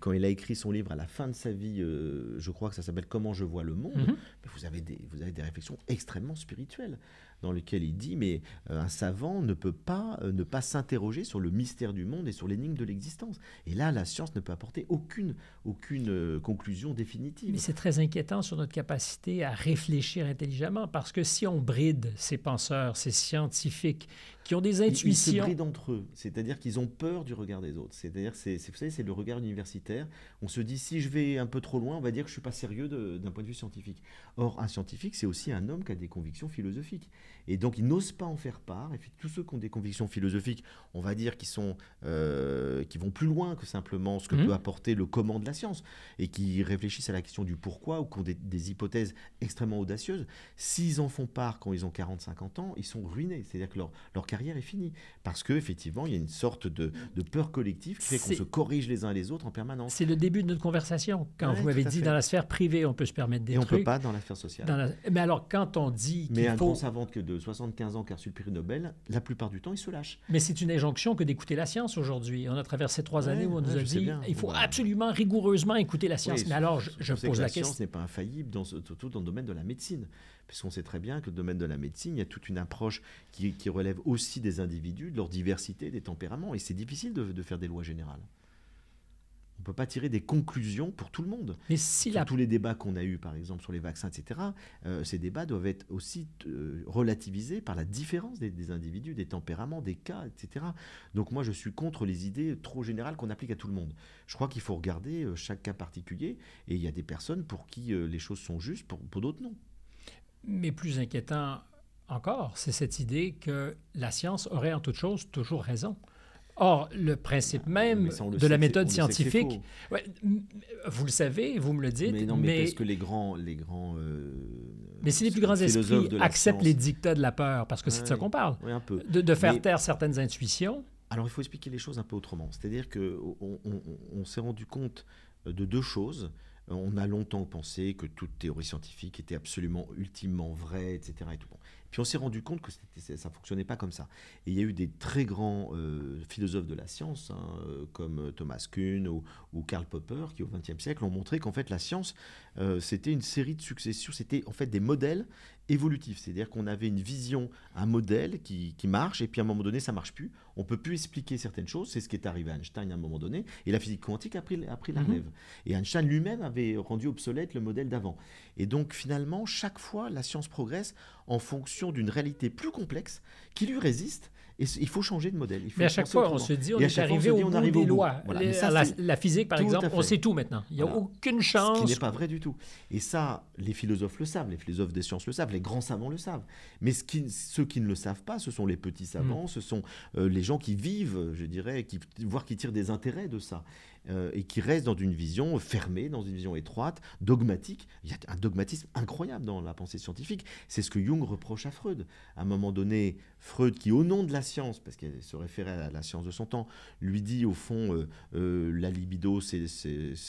quand il a écrit son livre à la fin de sa vie, euh, je crois que ça s'appelle Comment je vois le monde, mhm. vous avez des réflexions extrêmement spirituelles dans lequel il dit mais euh, un savant ne peut pas euh, ne pas s'interroger sur le mystère du monde et sur l'énigme de l'existence. Et là, la science ne peut apporter aucune, aucune euh, conclusion définitive. Mais c'est très
inquiétant sur notre capacité à réfléchir intelligemment parce que si on bride ces penseurs, ces scientifiques qui ont des intuitions. Ils, ils se brident
entre eux, c'est-à-dire qu'ils ont peur du regard des autres. C'est-à-dire, c'est, vous savez, c'est le regard universitaire. On se dit, si je vais un peu trop loin, on va dire que je suis pas sérieux d'un point de vue scientifique. Or, un scientifique, c'est aussi un homme qui a des convictions philosophiques. Et donc, il n'ose pas en faire part. Et puis, tous ceux qui ont des convictions philosophiques, on va dire qui sont, euh, qui vont plus loin que simplement ce que mhm. peut apporter le comment de la science et qui réfléchissent à la question du pourquoi ou qui ont des, hypothèses extrêmement audacieuses. S'ils en font part quand ils ont 40-50 ans, ils sont ruinés. C'est-à-dire que leur, leur carrière est finie. Parce qu'effectivement, il y a une sorte de, peur collective qui fait qu'on se corrige les uns les autres en permanence.
C'est le début de notre conversation. Quand vous m'avez dit, dans la sphère privée, on peut se permettre des Et on ne peut pas dans la sphère sociale. Mais alors, quand on dit qu'il Mais un grand
savant que de 75 ans qui a reçu le prix Nobel, la plupart du temps, il se lâche.
Mais c'est une injonction que d'écouter la science aujourd'hui. On a traversé trois années où on nous a dit, il faut absolument, rigoureusement écouter la science. Mais alors, je, pose la, question... La science n'est
pas infaillible, dans, surtout dans le domaine de la médecine puisqu'on sait très bien que le domaine de la médecine, il y a toute une approche qui, relève aussi des individus, de leur diversité, des tempéraments, et c'est difficile de, faire des lois générales. On ne peut pas tirer des conclusions pour tout le monde. Mais Tous les débats qu'on a eus, par exemple, sur les vaccins, etc., euh, ces débats doivent être aussi euh, relativisés par la différence des, individus, des tempéraments, des cas, etc. Donc moi, je suis contre les idées trop générales qu'on applique à tout le monde. Je crois qu'il faut regarder euh, chaque cas particulier, et il y a des personnes pour qui les choses sont justes, pour d'autres non.
Mais plus inquiétant encore, c'est cette idée que la science aurait en toute chose toujours raison. Or, le principe ah, même de la méthode scientifique, vous le savez, vous me le dites. Mais non, mais, parce que les
grands, les grands. Euh, mais si les plus grands esprits acceptent les
dictats de la peur, parce que c'est de ça qu'on parle, De, faire taire
certaines intuitions. Alors, il faut expliquer les choses un peu autrement. C'est-à-dire qu'on on, s'est rendu compte de deux choses on a longtemps pensé que toute théorie scientifique était absolument ultimement vraie, etc. Et tout. Bon. Puis on s'est rendu compte que ça ne fonctionnait pas comme ça. Et il y a eu des très grands euh, philosophes de la science, hein, euh, comme euh, Thomas Kuhn ou, Karl Popper, qui au XXe siècle ont montré qu'en fait la science, c'était une série de successions, c'était en fait des modèles évolutifs. C'est-à-dire qu'on avait une vision, un modèle qui, marche, et puis à un moment donné, ça marche plus. On peut plus expliquer certaines choses. C'est ce qui est arrivé à Einstein à un moment donné. Et la physique quantique a pris, la relève. Mhm. Et Einstein lui-même avait rendu obsolète le modèle d'avant. Et donc finalement, chaque fois, la science progresse en fonction d'une réalité plus complexe qui lui résiste. Et il faut changer de modèle. Il faut mais à chaque fois, on se dit, on est arrivé au bout des lois. la, physique, par exemple, on sait tout maintenant. Il n'y a
aucune chance. Ce qui n'est pas
vrai du tout. Et ça, les philosophes le savent, les philosophes des sciences le savent, les grands savants le savent. Mais ceux qui ne le savent pas, ce sont les petits savants, mm. ce sont euh, les gens qui vivent, je dirais, qui, voire qui tirent des intérêts de ça. Euh, et qui reste dans une vision fermée, dans une vision étroite, dogmatique. Il y a un dogmatisme incroyable dans la pensée scientifique. C'est ce que Jung reproche à Freud. À un moment donné, Freud, qui au nom de la science, parce qu'il se référait à la science de son temps, lui dit au fond, euh, euh, la libido, c'est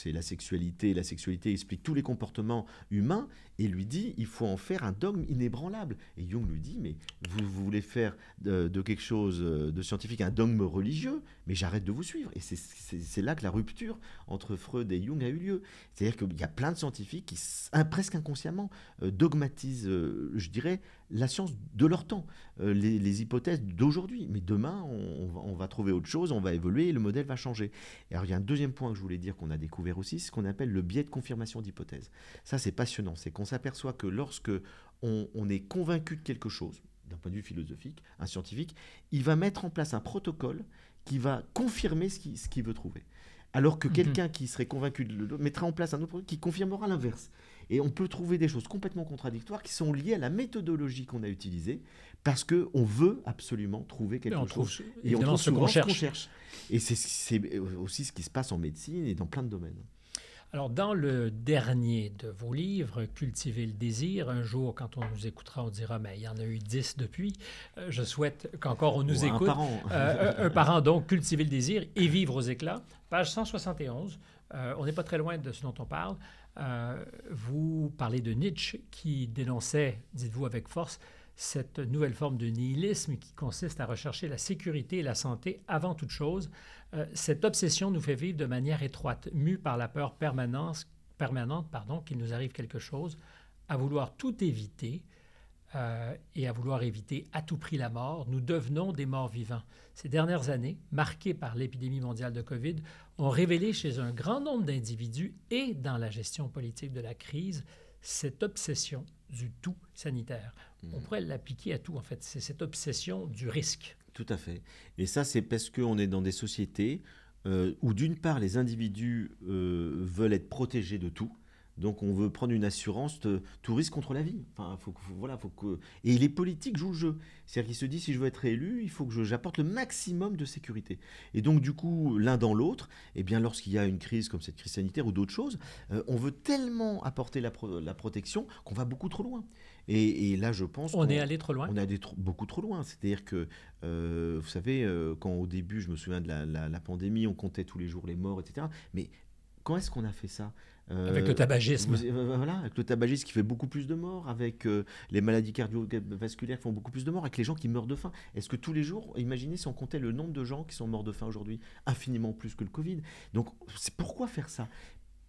la sexualité, la sexualité explique tous les comportements humains, et lui dit il faut en faire un dogme inébranlable. Et Jung lui dit mais vous, voulez faire de, de, quelque chose de scientifique un dogme religieux, mais j'arrête de vous suivre. Et c'est là que la rupture entre Freud et Jung a eu lieu. C'est-à-dire qu'il y a plein de scientifiques qui, presque inconsciemment, euh, dogmatisent, euh, je dirais, la science de leur temps, euh, les, hypothèses d'aujourd'hui. Mais demain, on, va, trouver autre chose, on va évoluer et le modèle va changer. Et alors, il y a un deuxième point que je voulais dire qu'on a découvert aussi, c'est ce qu'on appelle le biais de confirmation d'hypothèses. Ça, c'est passionnant. C'est qu'on s'aperçoit que lorsque on, est convaincu de quelque chose, d'un point de vue philosophique, un scientifique, il va mettre en place un protocole qui va confirmer ce qu'il veut trouver. Alors que mhm. quelqu'un qui serait convaincu de le, mettra en place un autre protocole qui confirmera l'inverse. Et on peut trouver des choses complètement contradictoires qui sont liées à la méthodologie qu'on a utilisée parce qu'on veut absolument trouver quelque chose. et on trouve ce qu'on cherche. Et c'est aussi ce qui se passe en médecine et dans plein de domaines.
Alors, dans le dernier de vos livres, Cultiver le désir, un jour, quand on nous écoutera, on dira, mais il y en a eu dix depuis. Euh, je souhaite qu'encore on nous écoute. Euh, un parent. un parent, donc, Cultiver le désir et vivre aux éclats, page 171 euh, on n'est pas très loin de ce dont on parle. Euh, vous parlez de Nietzsche qui dénonçait, dites-vous avec force, cette nouvelle forme de nihilisme qui consiste à rechercher la sécurité et la santé avant toute chose. Euh, cette obsession nous fait vivre de manière étroite, mue par la peur permanente, permanente pardon, qu'il nous arrive quelque chose, à vouloir tout éviter, euh, et à vouloir éviter à tout prix la mort, nous devenons des morts vivants. Ces dernières années, marquées par l'épidémie mondiale de COVID, ont révélé chez un grand nombre d'individus et dans la gestion politique de la crise cette obsession du tout sanitaire. Mmh. On pourrait l'appliquer à tout, en fait. C'est cette
obsession du risque. Tout à fait. Et ça, c'est parce qu'on est dans des sociétés euh, où, d'une part, les individus euh, veulent être protégés de tout donc on veut prendre une assurance touriste contre la vie. Enfin, voilà, faut que... Et les politiques jouent le jeu. C'est-à-dire qu'ils se disent, si je veux être élu, il faut que j'apporte le maximum de sécurité. Et donc du coup, l'un dans l'autre, eh bien lorsqu'il y a une crise comme cette crise sanitaire ou d'autres choses, euh, on veut tellement apporter la, protection qu'on va beaucoup trop loin. Et, là, je pense... On, est allé trop loin On est allé beaucoup trop loin. C'est-à-dire que, euh, vous savez, euh, quand au début, je me souviens de la, la pandémie, on comptait tous les jours les morts, etc. Mais quand est-ce qu'on a fait ça euh, Avec le tabagisme. Euh, voilà, avec le tabagisme qui fait beaucoup plus de morts, avec euh, les maladies cardiovasculaires qui font beaucoup plus de morts, avec les gens qui meurent de faim. Est-ce que tous les jours, imaginez si on comptait le nombre de gens qui sont morts de faim aujourd'hui, infiniment plus que le Covid. Donc, c'est pourquoi faire ça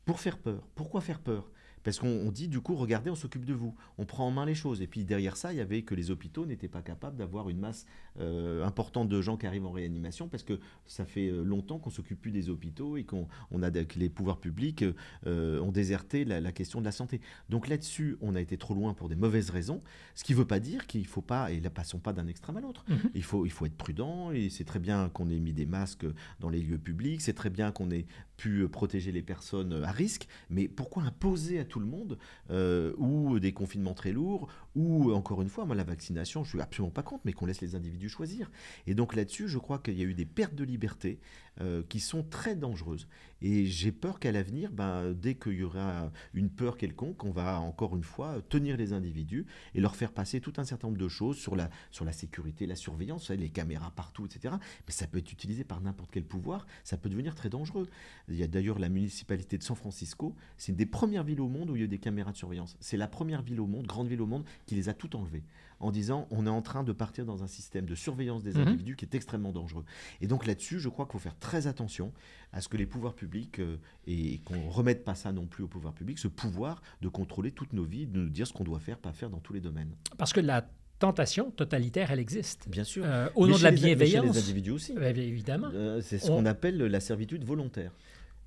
Pour faire peur. Pourquoi faire peur parce qu'on dit, du coup, regardez, on s'occupe de vous, on prend en main les choses. Et puis derrière ça, il y avait que les hôpitaux n'étaient pas capables d'avoir une masse euh, importante de gens qui arrivent en réanimation, parce que ça fait euh, longtemps qu'on s'occupe plus des hôpitaux et qu'on a que les pouvoirs publics euh, ont déserté la, question de la santé. Donc là-dessus, on a été trop loin pour des mauvaises raisons, ce qui ne veut pas dire qu'il ne faut pas, et passons pas d'un extrême à l'autre, mhm. il, faut, il faut être prudent, et c'est très bien qu'on ait mis des masques dans les lieux publics, c'est très bien qu'on ait pu euh, protéger les personnes euh, à risque, mais pourquoi imposer à tout le monde euh, ou des confinements très lourds, ou encore une fois, moi la vaccination, je suis absolument pas contre, mais qu'on laisse les individus choisir. Et donc là-dessus, je crois qu'il y a eu des pertes de liberté euh, qui sont très dangereuses. Et j'ai peur qu'à l'avenir, ben, dès qu'il y aura une peur quelconque, on va encore une fois tenir les individus et leur faire passer tout un certain nombre de choses sur la, sur la sécurité, la surveillance, hein, les caméras partout, etc. Mais ça peut être utilisé par n'importe quel pouvoir, ça peut devenir très dangereux. Il y a d'ailleurs la municipalité de San Francisco, c'est une des premières villes au monde où il y a des caméras de surveillance. C'est la première ville au monde, grande ville au monde, qui les a toutes enlevées en disant on est en train de partir dans un système de surveillance des mhm. individus qui est extrêmement dangereux. Et donc là-dessus, je crois qu'il faut faire très attention à ce que les pouvoirs publics, euh, et qu'on ne remette pas ça non plus aux pouvoirs publics, ce pouvoir de contrôler toutes nos vies, de nous dire ce qu'on doit faire, pas faire dans tous les domaines.
Parce que la tentation totalitaire, elle existe. Bien sûr. Euh, au nom de la bienveillance. des individus
aussi. Eh évidemment. Euh, c'est ce qu'on appelle la servitude volontaire.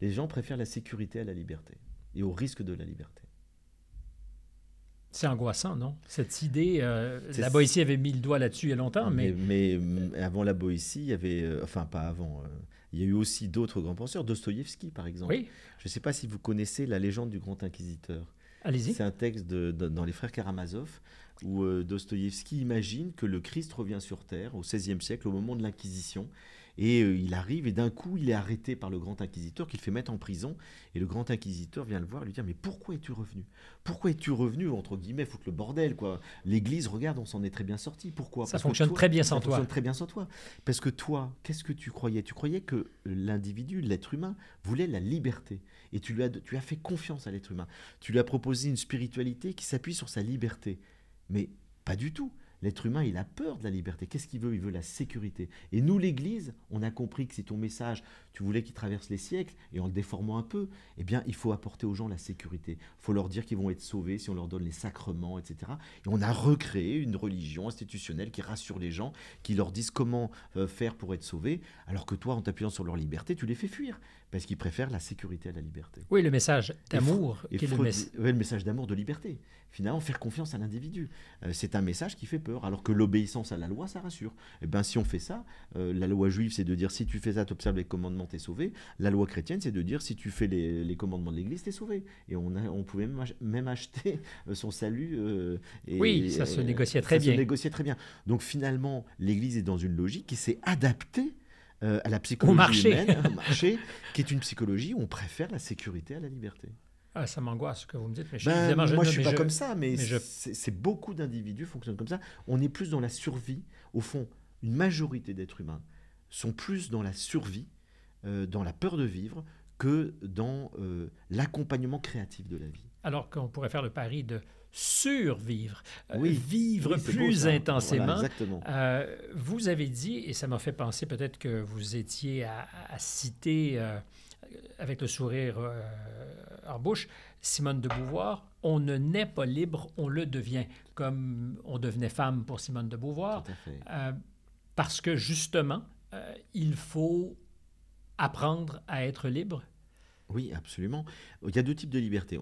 Les gens préfèrent la sécurité à la liberté et au risque de la liberté.
C'est angoissant, non? Cette idée, euh, la Boétie avait
mis le doigt là-dessus il y a longtemps, mais... Mais, mm, avant la Boétie, il y avait... Euh, enfin, pas avant. Euh, il y a eu aussi d'autres grands penseurs, Dostoïevski, par exemple. Oui. Je ne sais pas si vous connaissez la légende du grand inquisiteur. Allez-y. C'est un texte de, dans les frères Karamazov où Dostoïevski imagine que le Christ revient sur Terre au XVIe siècle, au moment de l'Inquisition, et euh, il arrive et d'un coup, il est arrêté par le grand inquisiteur qu'il fait mettre en prison. Et le grand inquisiteur vient le voir et lui dire Mais pourquoi es-tu revenu Pourquoi es-tu revenu Entre guillemets, foutre le bordel, quoi. L'église, regarde, on s'en est très bien sorti. Pourquoi Ça fonctionne très bien sans ça toi. Fonctionne très bien sans toi. Parce que toi, qu'est-ce que tu croyais Tu croyais que l'individu, l'être humain, voulait la liberté. Et tu lui as, tu as fait confiance à l'être humain. Tu lui as proposé une spiritualité qui s'appuie sur sa liberté. Mais pas du tout. L'être humain, il a peur de la liberté. Qu'est-ce qu'il veut Il veut la sécurité. Et nous, l'Église, on a compris que si ton message, tu voulais qu'il traverse les siècles, et en le déformant un peu, eh bien, il faut apporter aux gens la sécurité. Il faut leur dire qu'ils vont être sauvés si on leur donne les sacrements, etc. Et on a recréé une religion institutionnelle qui rassure les gens, qui leur disent comment euh, faire pour être sauvés, alors que toi, en t'appuyant sur leur liberté, tu les fais fuir parce qu'ils préfèrent la sécurité à la liberté. Oui, le message
d'amour. le,
message d'amour de liberté. Finalement, faire confiance à l'individu. Euh, c'est un message qui fait peur, alors que l'obéissance à la loi, ça rassure. Eh bien, si on fait ça, euh, la loi juive, c'est de dire si tu fais ça, tu observes les commandements, es sauvé. La loi chrétienne, c'est de dire si tu fais les, commandements de l'Église, tu es sauvé. Et on, pouvait même acheter euh, son salut. et, oui, ça se négociait très bien. Ça se négociait très bien. Donc finalement, l'Église est dans une logique qui s'est adaptée euh, à la psychologie marché. humaine, marché, *laughs* qui est une psychologie où on préfère la sécurité à la liberté.
Ah, ça m'angoisse ce que vous me dites. Mais je, ben, moi, je ne suis pas comme ça, mais,
c'est beaucoup d'individus fonctionnent comme ça. On est plus dans la survie. Au fond, une majorité d'êtres humains sont plus dans la survie, euh, dans la peur de vivre, que dans euh, l'accompagnement créatif de la vie.
Alors qu'on pourrait faire le pari de survivre,
euh, oui, vivre plus intensément.
Euh, vous avez dit, et ça m'a fait penser peut-être que vous étiez à, citer euh, avec le sourire en bouche, Simone de Beauvoir, on ne naît pas libre, on le devient, comme on devenait femme pour Simone de Beauvoir, parce que justement, il faut apprendre à être libre,
oui, absolument. Il y a deux types de liberté.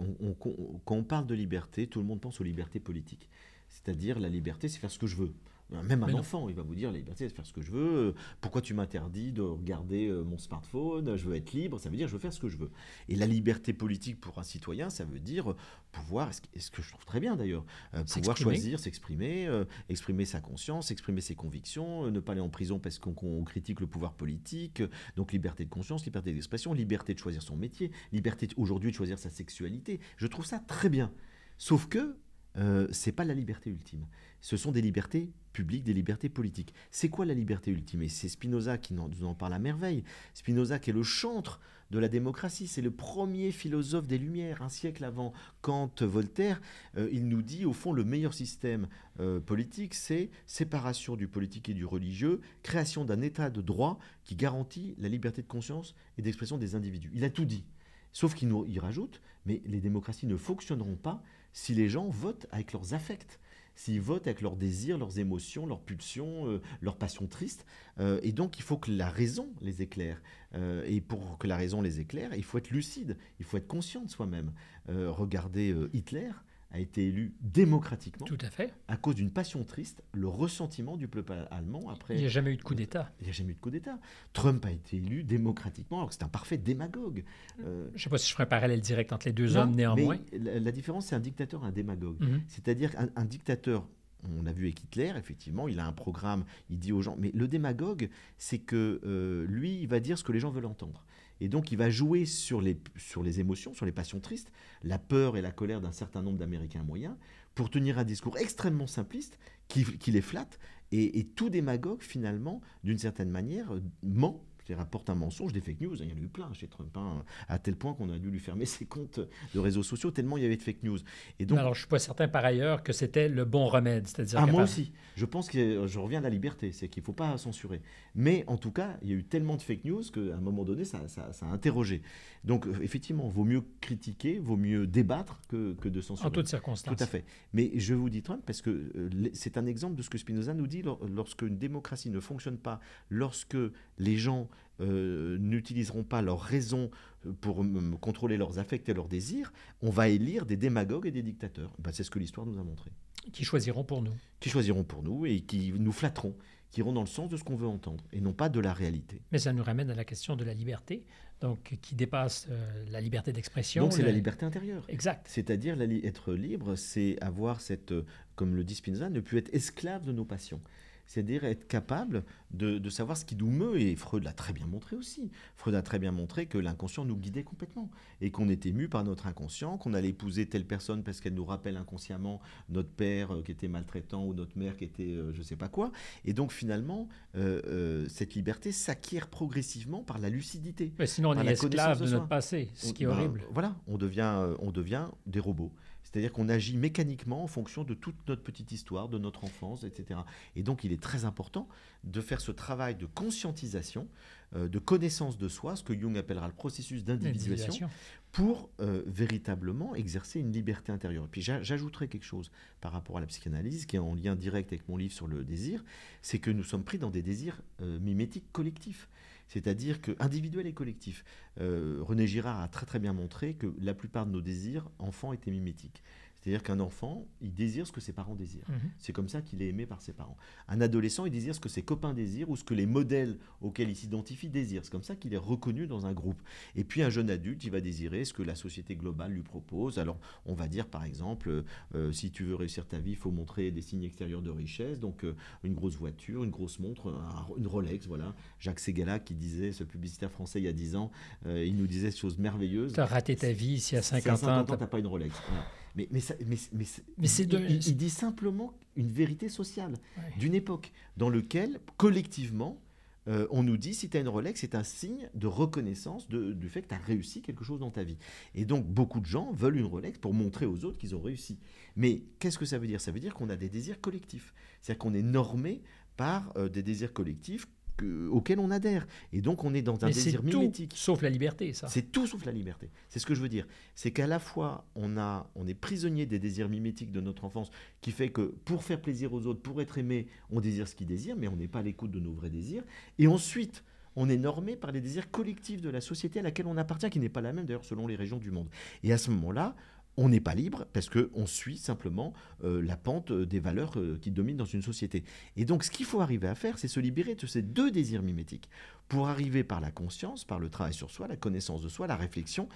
quand on parle de liberté, tout le monde pense aux libertés politiques. C'est-à-dire, la liberté, c'est faire ce que je veux. Euh, même un enfant, il va vous dire la liberté de faire ce que je veux. Pourquoi tu m'interdis de regarder euh, mon smartphone Je veux être libre. Ça veut dire je veux faire ce que je veux. Et la liberté politique pour un citoyen, ça veut dire euh, pouvoir, et ce que je trouve très bien d'ailleurs, pouvoir choisir, s'exprimer, exprimer sa conscience, exprimer ses convictions, ne pas aller en prison parce qu'on critique le pouvoir politique. Donc liberté de conscience, liberté d'expression, liberté de choisir son métier, liberté aujourd'hui de choisir sa sexualité. Je trouve ça très bien. Sauf que c'est pas la liberté ultime ce sont des libertés publiques, des libertés politiques. C'est quoi la liberté ultime c'est Spinoza qui nous en parle à merveille. Spinoza qui est le chantre de la démocratie, c'est le premier philosophe des Lumières, un siècle avant Kant, Voltaire, euh, il nous dit au fond le meilleur système euh, politique, c'est séparation du politique et du religieux, création d'un état de droit qui garantit la liberté de conscience et d'expression des individus. Il a tout dit. Sauf qu'il nous y rajoute, mais les démocraties ne fonctionneront pas si les gens votent avec leurs affects. S'ils votent avec leurs désirs, leurs émotions, leurs pulsions, euh, leurs passions tristes. Euh, et donc, il faut que la raison les éclaire. Euh, et pour que la raison les éclaire, il faut être lucide, il faut être conscient de soi-même. regardez Hitler a été élu démocratiquement. Tout à fait. À cause d'une passion triste, le ressentiment du peuple allemand après. Il n'y a jamais eu de coup euh, d'État. Il n'y a jamais eu de coup d'État. Trump a été élu démocratiquement, alors que c'est un parfait démagogue. Euh, je ne sais pas si je ferai un parallèle direct entre les deux hommes, néanmoins. la, différence, c'est un dictateur et un démagogue. Mhm. C'est-à-dire un, dictateur on l'a vu avec Hitler, effectivement, il a un programme, il dit aux gens, mais le démagogue, c'est que euh, lui, il va dire ce que les gens veulent entendre. Et donc, il va jouer sur les, sur les émotions, sur les passions tristes, la peur et la colère d'un certain nombre d'Américains moyens, pour tenir un discours extrêmement simpliste qui, les flatte. Et, et tout démagogue, finalement, d'une certaine manière, euh, ment il rapportent un mensonge, des fake news. Hein. Il y en a eu plein chez Trump, hein, à tel point qu'on a dû lui fermer *laughs* ses comptes de réseaux sociaux, tellement il y avait de fake news. Et donc,
alors, je ne suis pas certain par ailleurs que c'était le bon remède. C'est-à-dire ah, moi aussi.
Je pense que euh, je reviens à la liberté, c'est qu'il ne faut pas censurer. Mais en tout cas, il y a eu tellement de fake news qu'à un moment donné, ça, ça, a interrogé. Donc, euh, effectivement, vaut mieux critiquer, vaut mieux débattre que, que de censurer. En toutes circonstances. Tout à fait. Mais je vous dis Trump parce que euh, c'est un exemple de ce que Spinoza nous dit lorsqu'une démocratie ne fonctionne pas, lorsque les gens euh, n'utiliseront pas leurs raisons euh, pour contrôler leurs affects et leurs désirs, on va élire des démagogues et des dictateurs. Bah, c'est ce que l'histoire nous a montré. Qui choisiront pour nous. Qui choisiront pour nous et qui nous flatteront, qui iront dans le sens de ce qu'on veut entendre et non pas de la réalité.
Mais ça nous ramène à la question de la liberté, donc qui dépasse euh, la liberté d'expression. Donc c'est la
liberté intérieure. Exact. C'est-à-dire être libre, c'est avoir cette, comme le dit Spinoza, ne plus être esclave de nos passions. C'est-à-dire être capable de, savoir ce qui nous meut. Et Freud l'a très bien montré aussi. Freud a très bien montré que l'inconscient nous guidait complètement. Et qu'on était mu par notre inconscient, qu'on allait épouser telle personne parce qu'elle nous rappelle inconsciemment notre père euh, qui était maltraitant ou notre mère qui était euh, je ne sais pas quoi. Et donc finalement, euh, cette liberté s'acquiert progressivement par la lucidité. Mais sinon, on est esclave de, de notre passé, ce qui est bah, horrible. voilà, on devient, on devient des robots. C'est-à-dire qu'on agit mécaniquement en fonction de toute notre petite histoire, de notre enfance, etc. Et donc il est très important de faire ce travail de conscientisation, euh, de connaissance de soi, ce que Jung appellera le processus d'individuation, pour euh, véritablement exercer une liberté intérieure. Et puis j'ajouterai quelque chose par rapport à la psychanalyse, qui est en lien direct avec mon livre sur le désir, c'est que nous sommes pris dans des désirs euh, mimétiques collectifs c'est-à-dire que individuel et collectif. Euh, René Girard a très très bien montré que la plupart de nos désirs enfants étaient mimétiques. C'est-à-dire qu'un enfant, il désire ce que ses parents désirent. Mhm. C'est comme ça qu'il est aimé par ses parents. Un adolescent, il désire ce que ses copains désirent ou ce que les modèles auxquels il s'identifie désirent. C'est comme ça qu'il est reconnu dans un groupe. Et puis un jeune adulte, il va désirer ce que la société globale lui propose. Alors, on va dire par exemple, euh, euh, si tu veux réussir ta vie, il faut montrer des signes extérieurs de richesse. Donc, euh, une grosse voiture, une grosse montre, une Rolex, voilà. Jacques Segala qui disait, ce publicitaire français il y a 10 ans, il nous disait des choses merveilleuses. Tu as raté ta vie si à 50 ans. tu pas une Rolex. Mais, mais, il, dit simplement une vérité sociale d'une époque dans laquelle, collectivement, euh, on nous dit si tu as une Rolex, c'est un signe de reconnaissance du fait que tu as réussi quelque chose dans ta vie. Et donc, beaucoup de gens veulent une Rolex pour montrer aux autres qu'ils ont réussi. Mais qu'est-ce que ça veut dire Ça veut dire qu'on a des désirs collectifs. C'est-à-dire qu'on est normé par euh, des désirs collectifs auquel on adhère. Et donc on est dans un désir mimétique.
Tout, sauf la liberté,
ça. C'est tout sauf la liberté. C'est ce que je veux dire. C'est qu'à la fois on a, on est prisonnier des désirs mimétiques de notre enfance, qui fait que pour faire plaisir aux autres, pour être aimé, on désire ce qu'ils désire, mais on n'est pas à l'écoute de nos vrais désirs. Et ensuite, on est normé par les désirs collectifs de la société à laquelle on appartient, qui n'est pas la même d'ailleurs selon les régions du monde. Et à ce moment-là, on n'est pas libre parce qu'on suit simplement euh, la pente euh, des valeurs euh, qui dominent dans une société. Et donc ce qu'il faut arriver à faire, c'est se libérer de ces deux désirs mimétiques pour arriver par la conscience, par le travail sur soi, la connaissance de soi, la réflexion,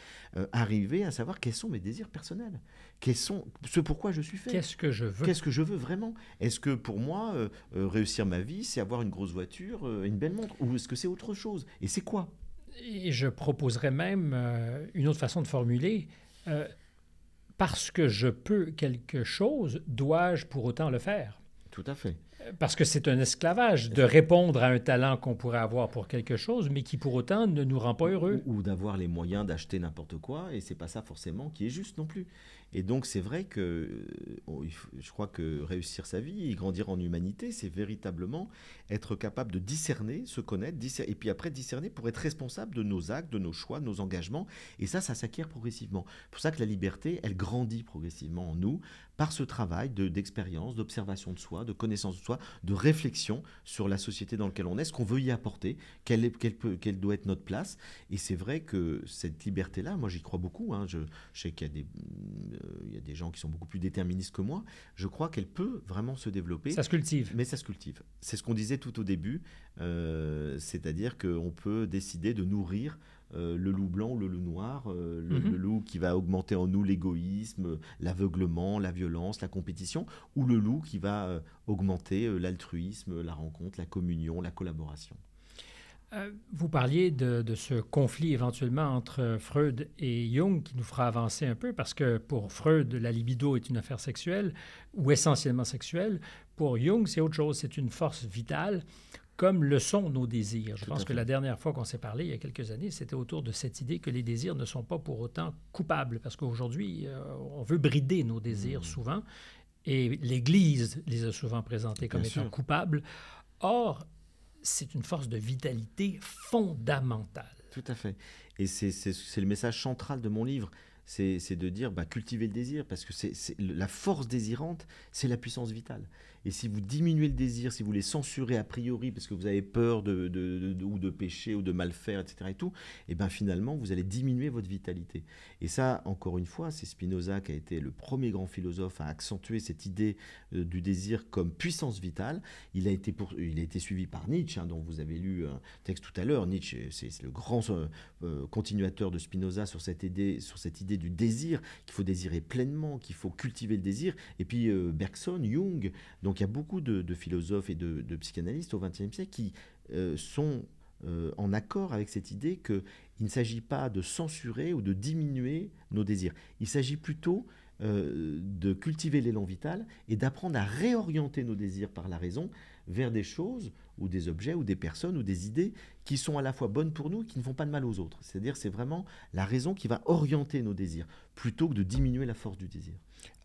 arriver à savoir quels sont mes désirs personnels, quels sont ce pourquoi je suis fait. Qu'est-ce que je veux Qu'est-ce que je veux vraiment Est-ce que pour moi, réussir ma vie, c'est avoir une grosse voiture, une belle montre, ou est-ce que c'est autre chose Et c'est quoi
Et je proposerais même une autre façon de formuler parce que je peux quelque chose, dois-je pour autant le faire? Tout à fait. Parce que c'est un esclavage
de répondre à un talent qu'on pourrait avoir pour quelque chose, mais qui pour autant ne nous rend pas heureux. Ou, d'avoir les moyens d'acheter n'importe quoi, et c'est pas ça forcément qui est juste non plus. Et donc c'est vrai que euh, je crois que réussir sa vie et grandir en humanité, c'est véritablement être capable de discerner, se connaître, et puis après discerner pour être responsable de nos actes, de nos choix, de nos engagements. Et ça, ça s'acquiert progressivement. C'est pour ça que la liberté, elle grandit progressivement en nous par ce travail d'expérience, d'observation de soi, de connaissance de soi, de réflexion sur la société dans laquelle on est, ce qu'on veut y apporter, quelle, quelle, quelle doit être notre place. Et c'est vrai que cette liberté-là, moi j'y crois beaucoup. Hein. Je, sais qu'il y, euh, y, a des gens qui sont beaucoup plus déterministes que moi. Je crois qu'elle peut vraiment se développer. Ça se cultive. Mais ça se cultive. C'est ce qu'on disait tout au début, euh, c'est-à-dire qu'on peut décider de nourrir euh, le loup blanc ou le loup noir, euh, mhm. le, loup qui va augmenter en nous l'égoïsme, l'aveuglement, la violence, la compétition, ou le loup qui va euh, augmenter l'altruisme, la rencontre, la communion, la collaboration.
Vous parliez de, de, ce conflit éventuellement entre Freud et Jung qui nous fera avancer un peu parce que pour Freud, la libido est une affaire sexuelle ou essentiellement sexuelle. Pour Jung, c'est autre chose, c'est une force vitale comme le sont nos désirs. Je pense que la dernière fois qu'on s'est parlé, il y a quelques années, c'était autour de cette idée que les désirs ne sont pas pour autant coupables, parce qu'aujourd'hui, euh, on veut brider nos désirs hmm. souvent, et l'Église les a souvent présentés comme étant coupables. Or, c'est une force de vitalité fondamentale.
Tout à fait. Et c'est le message central de mon livre c'est de dire bah, cultiver le désir, parce que c'est la force désirante, c'est la puissance vitale. Et si vous diminuez le désir, si vous les censurez a priori parce que vous avez peur de, de, ou de pécher ou de mal faire, etc. et tout, et eh bien finalement, vous allez diminuer votre vitalité. Et ça, encore une fois, c'est Spinoza qui a été le premier grand philosophe à accentuer cette idée euh, du désir comme puissance vitale. Il a été, pour, il a été suivi par Nietzsche, hein, dont vous avez lu un texte tout à l'heure. Nietzsche, c'est le grand euh, euh, continuateur de Spinoza sur cette idée, sur cette idée du désir, qu'il faut désirer pleinement, qu'il faut cultiver le désir. Et puis Bergson, Jung, donc donc il y a beaucoup de, philosophes et de, psychanalystes au XXe siècle qui euh, sont euh, en accord avec cette idée qu'il ne s'agit pas de censurer ou de diminuer nos désirs. Il s'agit plutôt euh, de cultiver l'élan vital et d'apprendre à réorienter nos désirs par la raison vers des choses ou des objets ou des personnes ou des idées qui sont à la fois bonnes pour nous et qui ne font pas de mal aux autres. C'est-à-dire c'est vraiment la raison qui va orienter nos désirs plutôt que de diminuer la force du désir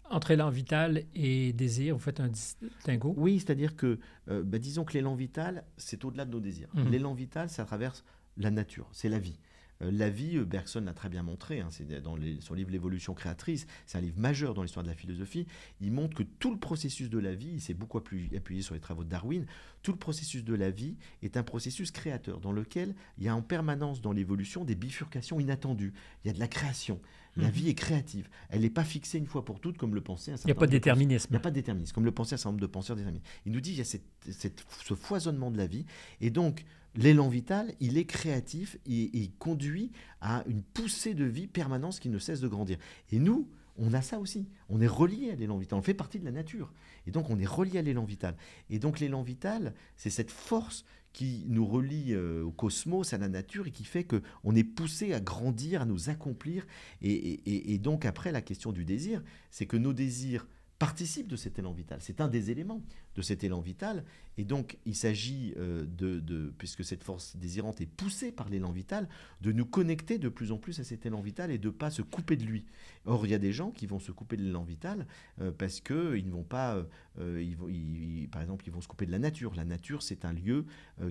entre élan vital et désir, vous faites un distinguo Oui, c'est-à-dire que, euh, bah, disons que l'élan vital, c'est au-delà de nos désirs. Mmh. L'élan vital, ça traverse la nature, c'est la vie. Euh, la vie, euh, Bergson l'a très bien montré, hein, c'est dans les, son livre L'évolution créatrice, c'est un livre majeur dans l'histoire de la philosophie, il montre que tout le processus de la vie, il s'est beaucoup plus appuyé sur les travaux de Darwin, tout le processus de la vie est un processus créateur dans lequel il y a en permanence dans l'évolution des bifurcations inattendues, il y a de la création, la mhm. vie est créative. Elle n'est pas fixée une fois pour toutes comme le pensait un certain Il n'y a pas de déterminisme. Il n'y a pas de déterminisme, comme le pensait un certain nombre de penseurs déterminés. Il nous dit qu'il y a ce foisonnement de la vie. Et donc, l'élan vital, il est créatif et il conduit à une poussée de vie permanente qui ne cesse de grandir. Et nous, on a ça aussi. On est relié à l'élan vital. On fait partie de la nature. Et donc, on est relié à l'élan vital. Et donc, l'élan vital, c'est cette force, qui nous relie euh, au cosmos, à la nature, et qui fait que on est poussé à grandir, à nous accomplir. Et, et donc après, la question du désir, c'est que nos désirs participent de cet élan vital. C'est un des éléments de cet élan vital. Et donc, il s'agit euh, de, puisque cette force désirante est poussée par l'élan vital, de nous connecter de plus en plus à cet élan vital et de ne pas se couper de lui. Or, il y a des gens qui vont se couper de l'élan vital euh, parce que ils ne vont pas, euh, ils par exemple, ils vont se couper de la nature. La nature, c'est un lieu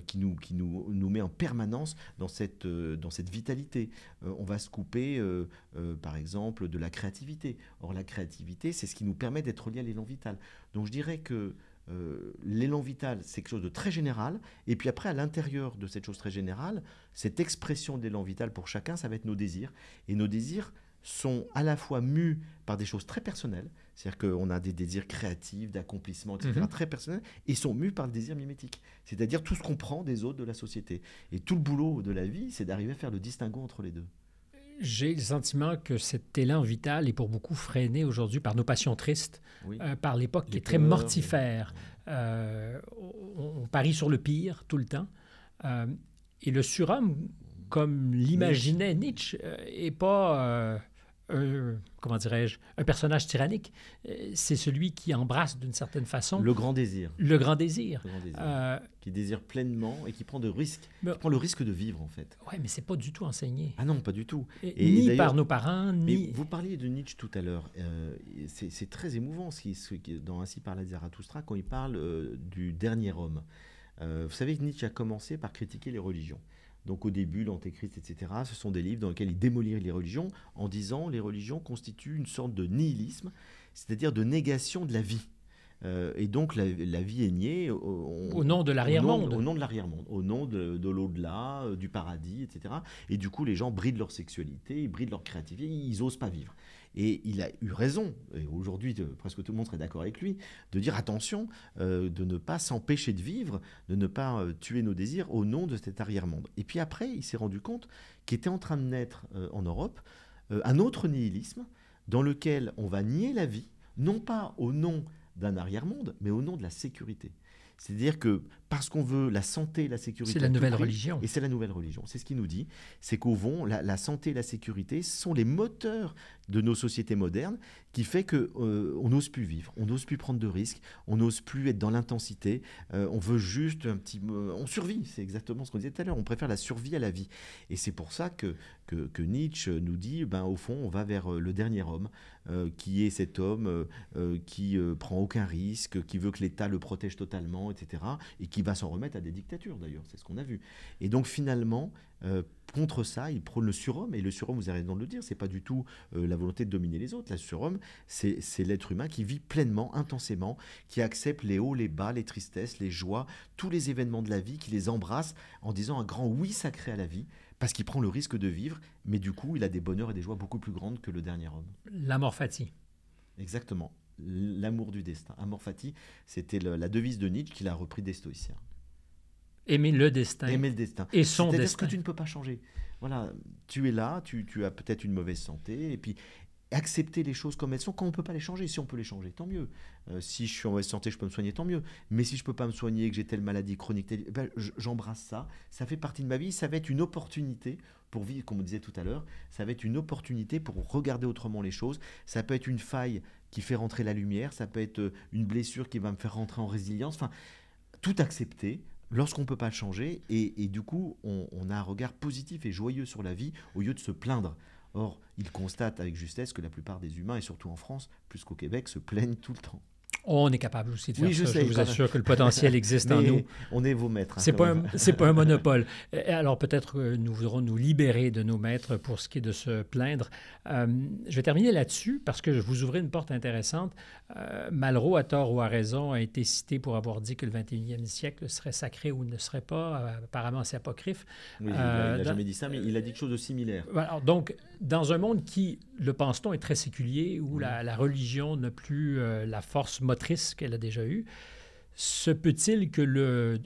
qui nous, qui nous, nous met en permanence dans cette, dans cette vitalité. on va se couper, par exemple, de la créativité. Or, la créativité, c'est ce qui nous permet d'être liés à l'élan vital. Donc, je dirais que euh, l'élan vital, c'est quelque chose de très général. Et puis après, à l'intérieur de cette chose très générale, cette expression d'élan vital pour chacun, ça va être nos désirs. Et nos désirs sont à la fois mus par des choses très personnelles, c'est-à-dire qu'on a des désirs créatifs, d'accomplissement, etc., mhm. très personnels, et sont mus par le désir mimétique, c'est-à-dire tout ce qu'on prend des autres de la société. Et tout le boulot de la vie, c'est d'arriver à faire le distinguo entre les deux
j'ai le sentiment que cet élan vital est pour beaucoup freiné aujourd'hui par nos passions tristes, euh, par l'époque qui est très mortifère. Euh, on, parie sur le pire tout le temps. Euh, et le surhomme, comme l'imaginait Nietzsche, n'est pas comment dirais-je, un personnage tyrannique, euh, c'est celui qui embrasse d'une certaine façon... Le grand désir. Le grand désir.
Euh, qui désire pleinement et qui prend, de risques, prend le risque de vivre, en fait.
Oui, mais ce n'est pas du tout enseigné.
Ah non, pas du tout. Et, ni par nos parents, ni... vous parliez de Nietzsche tout à l'heure. Euh, c'est très émouvant, ce qui, dans Ainsi parle Zarathustra, quand il parle du dernier homme. vous savez que Nietzsche a commencé par critiquer les religions. Donc au début, l'Antéchrist, etc., ce sont des livres dans lesquels ils démolissent les religions en disant les religions constituent une sorte de nihilisme, c'est-à-dire de négation de la vie. Euh, et donc la, vie est niée au, nom de l'arrière-monde. Au nom de l'arrière-monde, au nom de, de l'au-delà, euh, du paradis, etc. Et du coup, les gens brident leur sexualité, ils brident leur créativité, ils n'osent pas vivre. Et il a eu raison, et aujourd'hui euh, presque tout le monde serait d'accord avec lui, de dire attention euh, de ne pas s'empêcher de vivre, de ne pas euh, tuer nos désirs au nom de cet arrière-monde. Et puis après, il s'est rendu compte qu'il était en train de naître en Europe un autre nihilisme dans lequel on va nier la vie, non pas au nom d'un arrière-monde, mais au nom de la sécurité. C'est-à-dire que parce qu'on veut la santé, la sécurité. C'est la nouvelle religion. Et c'est la nouvelle religion. C'est ce qu'il nous dit. C'est qu'au fond, la, santé et la sécurité sont les moteurs de nos sociétés modernes qui fait que euh, on n'ose plus vivre, on n'ose plus prendre de risques, on n'ose plus être dans l'intensité. Euh, on veut juste un petit, euh, on survit. C'est exactement ce qu'on disait tout à l'heure. On préfère la survie à la vie. Et c'est pour ça que, que, que Nietzsche nous dit, ben au fond, on va vers le dernier homme, qui est cet homme qui prend aucun risque, qui veut que l'État le protège totalement, etc. Et qui il va s'en remettre à des dictatures d'ailleurs, c'est ce qu'on a vu. Et donc finalement, euh, contre ça, il prône le surhomme, et le surhomme, vous avez raison de le dire, c'est pas du tout euh, la volonté de dominer les autres. Le surhomme, c'est l'être humain qui vit pleinement, intensément, qui accepte les hauts, les bas, les tristesses, les joies, tous les événements de la vie, qui les embrasse en disant un grand oui sacré à la vie, parce qu'il prend le risque de vivre, mais du coup, il a des bonheurs et des joies beaucoup plus grandes que le dernier homme. La L'amorphatie. Exactement l'amour du destin. Amor fati, c'était la devise de Nietzsche qu'il a repris des stoïciens. Aimer le destin. Aimer le destin. Et son destin. cest à que tu ne peux pas changer. Voilà, tu es là, tu, tu as peut-être une mauvaise santé, et puis, accepter les choses comme elles sont quand on peut pas les changer. Si on peut les changer, tant mieux. Euh, si je suis en mauvaise santé, je peux me soigner, tant mieux. Mais si je peux pas me soigner, que j'ai telle maladie chronique, ben, j'embrasse ça. Ça fait partie de ma vie. Ça va être une opportunité pour vivre, comme on disait tout à l'heure. Ça va être une opportunité pour regarder autrement les choses. Ça peut être une faille qui fait rentrer la lumière. Ça peut être euh, une blessure qui va me faire rentrer en résilience. Enfin, tout accepter, lorsqu'on peut pas changer, et, du coup, on, a un regard positif et joyeux sur la vie au lieu de se plaindre. Or, il constate avec justesse que la plupart des humains, et surtout en France, plus qu'au Québec, se plaignent tout le temps.
On est capable aussi de faire ça. je vous assure que le potentiel existe en nous. On est vos maîtres. Hein, ce c'est pas, un, pas *laughs* un monopole. Alors peut-être que euh, nous voudrons nous libérer de nos maîtres pour ce qui est de se plaindre. Euh, je vais terminer là-dessus parce que je vous ouvrais une porte intéressante. Euh, Malraux, à tort ou à raison, a été cité pour avoir dit que le 21e siècle serait sacré ou ne serait pas. Apparemment, c'est apocryphe. il n'a jamais
dit ça, mais il a dit quelque chose de similaire. Alors,
donc, dans un monde qui, le pense-t-on, est très séculier, où la, la, religion n'a plus la force motrice qu'elle a déjà eue, se peut-il que le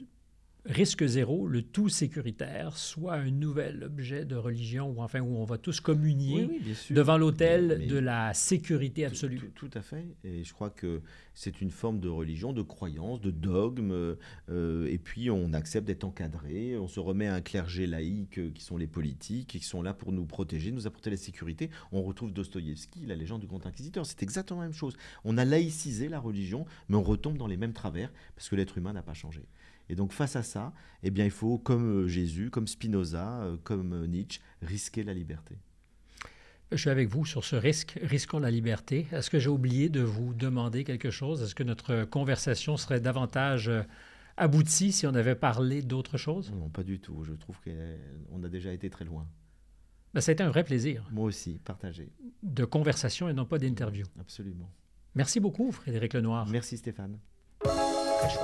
risque zéro, le tout sécuritaire, soit un nouvel objet de religion, ou enfin où on va tous communier devant l'autel de la sécurité absolue.
Tout, à fait. Et je crois que c'est une forme de religion, de croyance, de dogme. Euh, et puis on accepte d'être encadré. On se remet à un clergé laïque qui sont les politiques, qui sont là pour nous protéger, nous apporter la sécurité. On retrouve Dostoïevski, la légende du grand inquisiteur. C'est exactement la même chose. On a laïcisé la religion, mais on retombe dans les mêmes travers parce que l'être humain n'a pas changé. Et donc face à ça, eh bien, il faut, comme euh, Jésus, comme Spinoza, euh, comme euh, Nietzsche, risquer la liberté.
Je suis avec vous sur ce risque, risquons la liberté. Est-ce que j'ai oublié de vous demander quelque chose? Est-ce que notre conversation serait davantage aboutie si on avait parlé d'autre chose?
Non, pas du tout. Je trouve qu'on a déjà été très loin.
ça a été un vrai plaisir. Moi aussi, partagé. De conversation et non pas d'interview. Absolument. Merci beaucoup,
Frédéric Lenoir. Merci, Stéphane. Très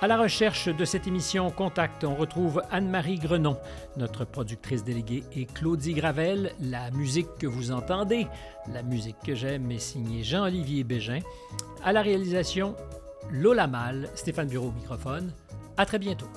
À la recherche de cette émission Contact, on retrouve Anne-Marie Grenon, notre productrice déléguée, et Claudie Gravel. La musique que vous entendez, la musique que j'aime, est signée Jean-Olivier Bégin. À la réalisation, Lola Mal, Stéphane Bureau au microphone. À très bientôt.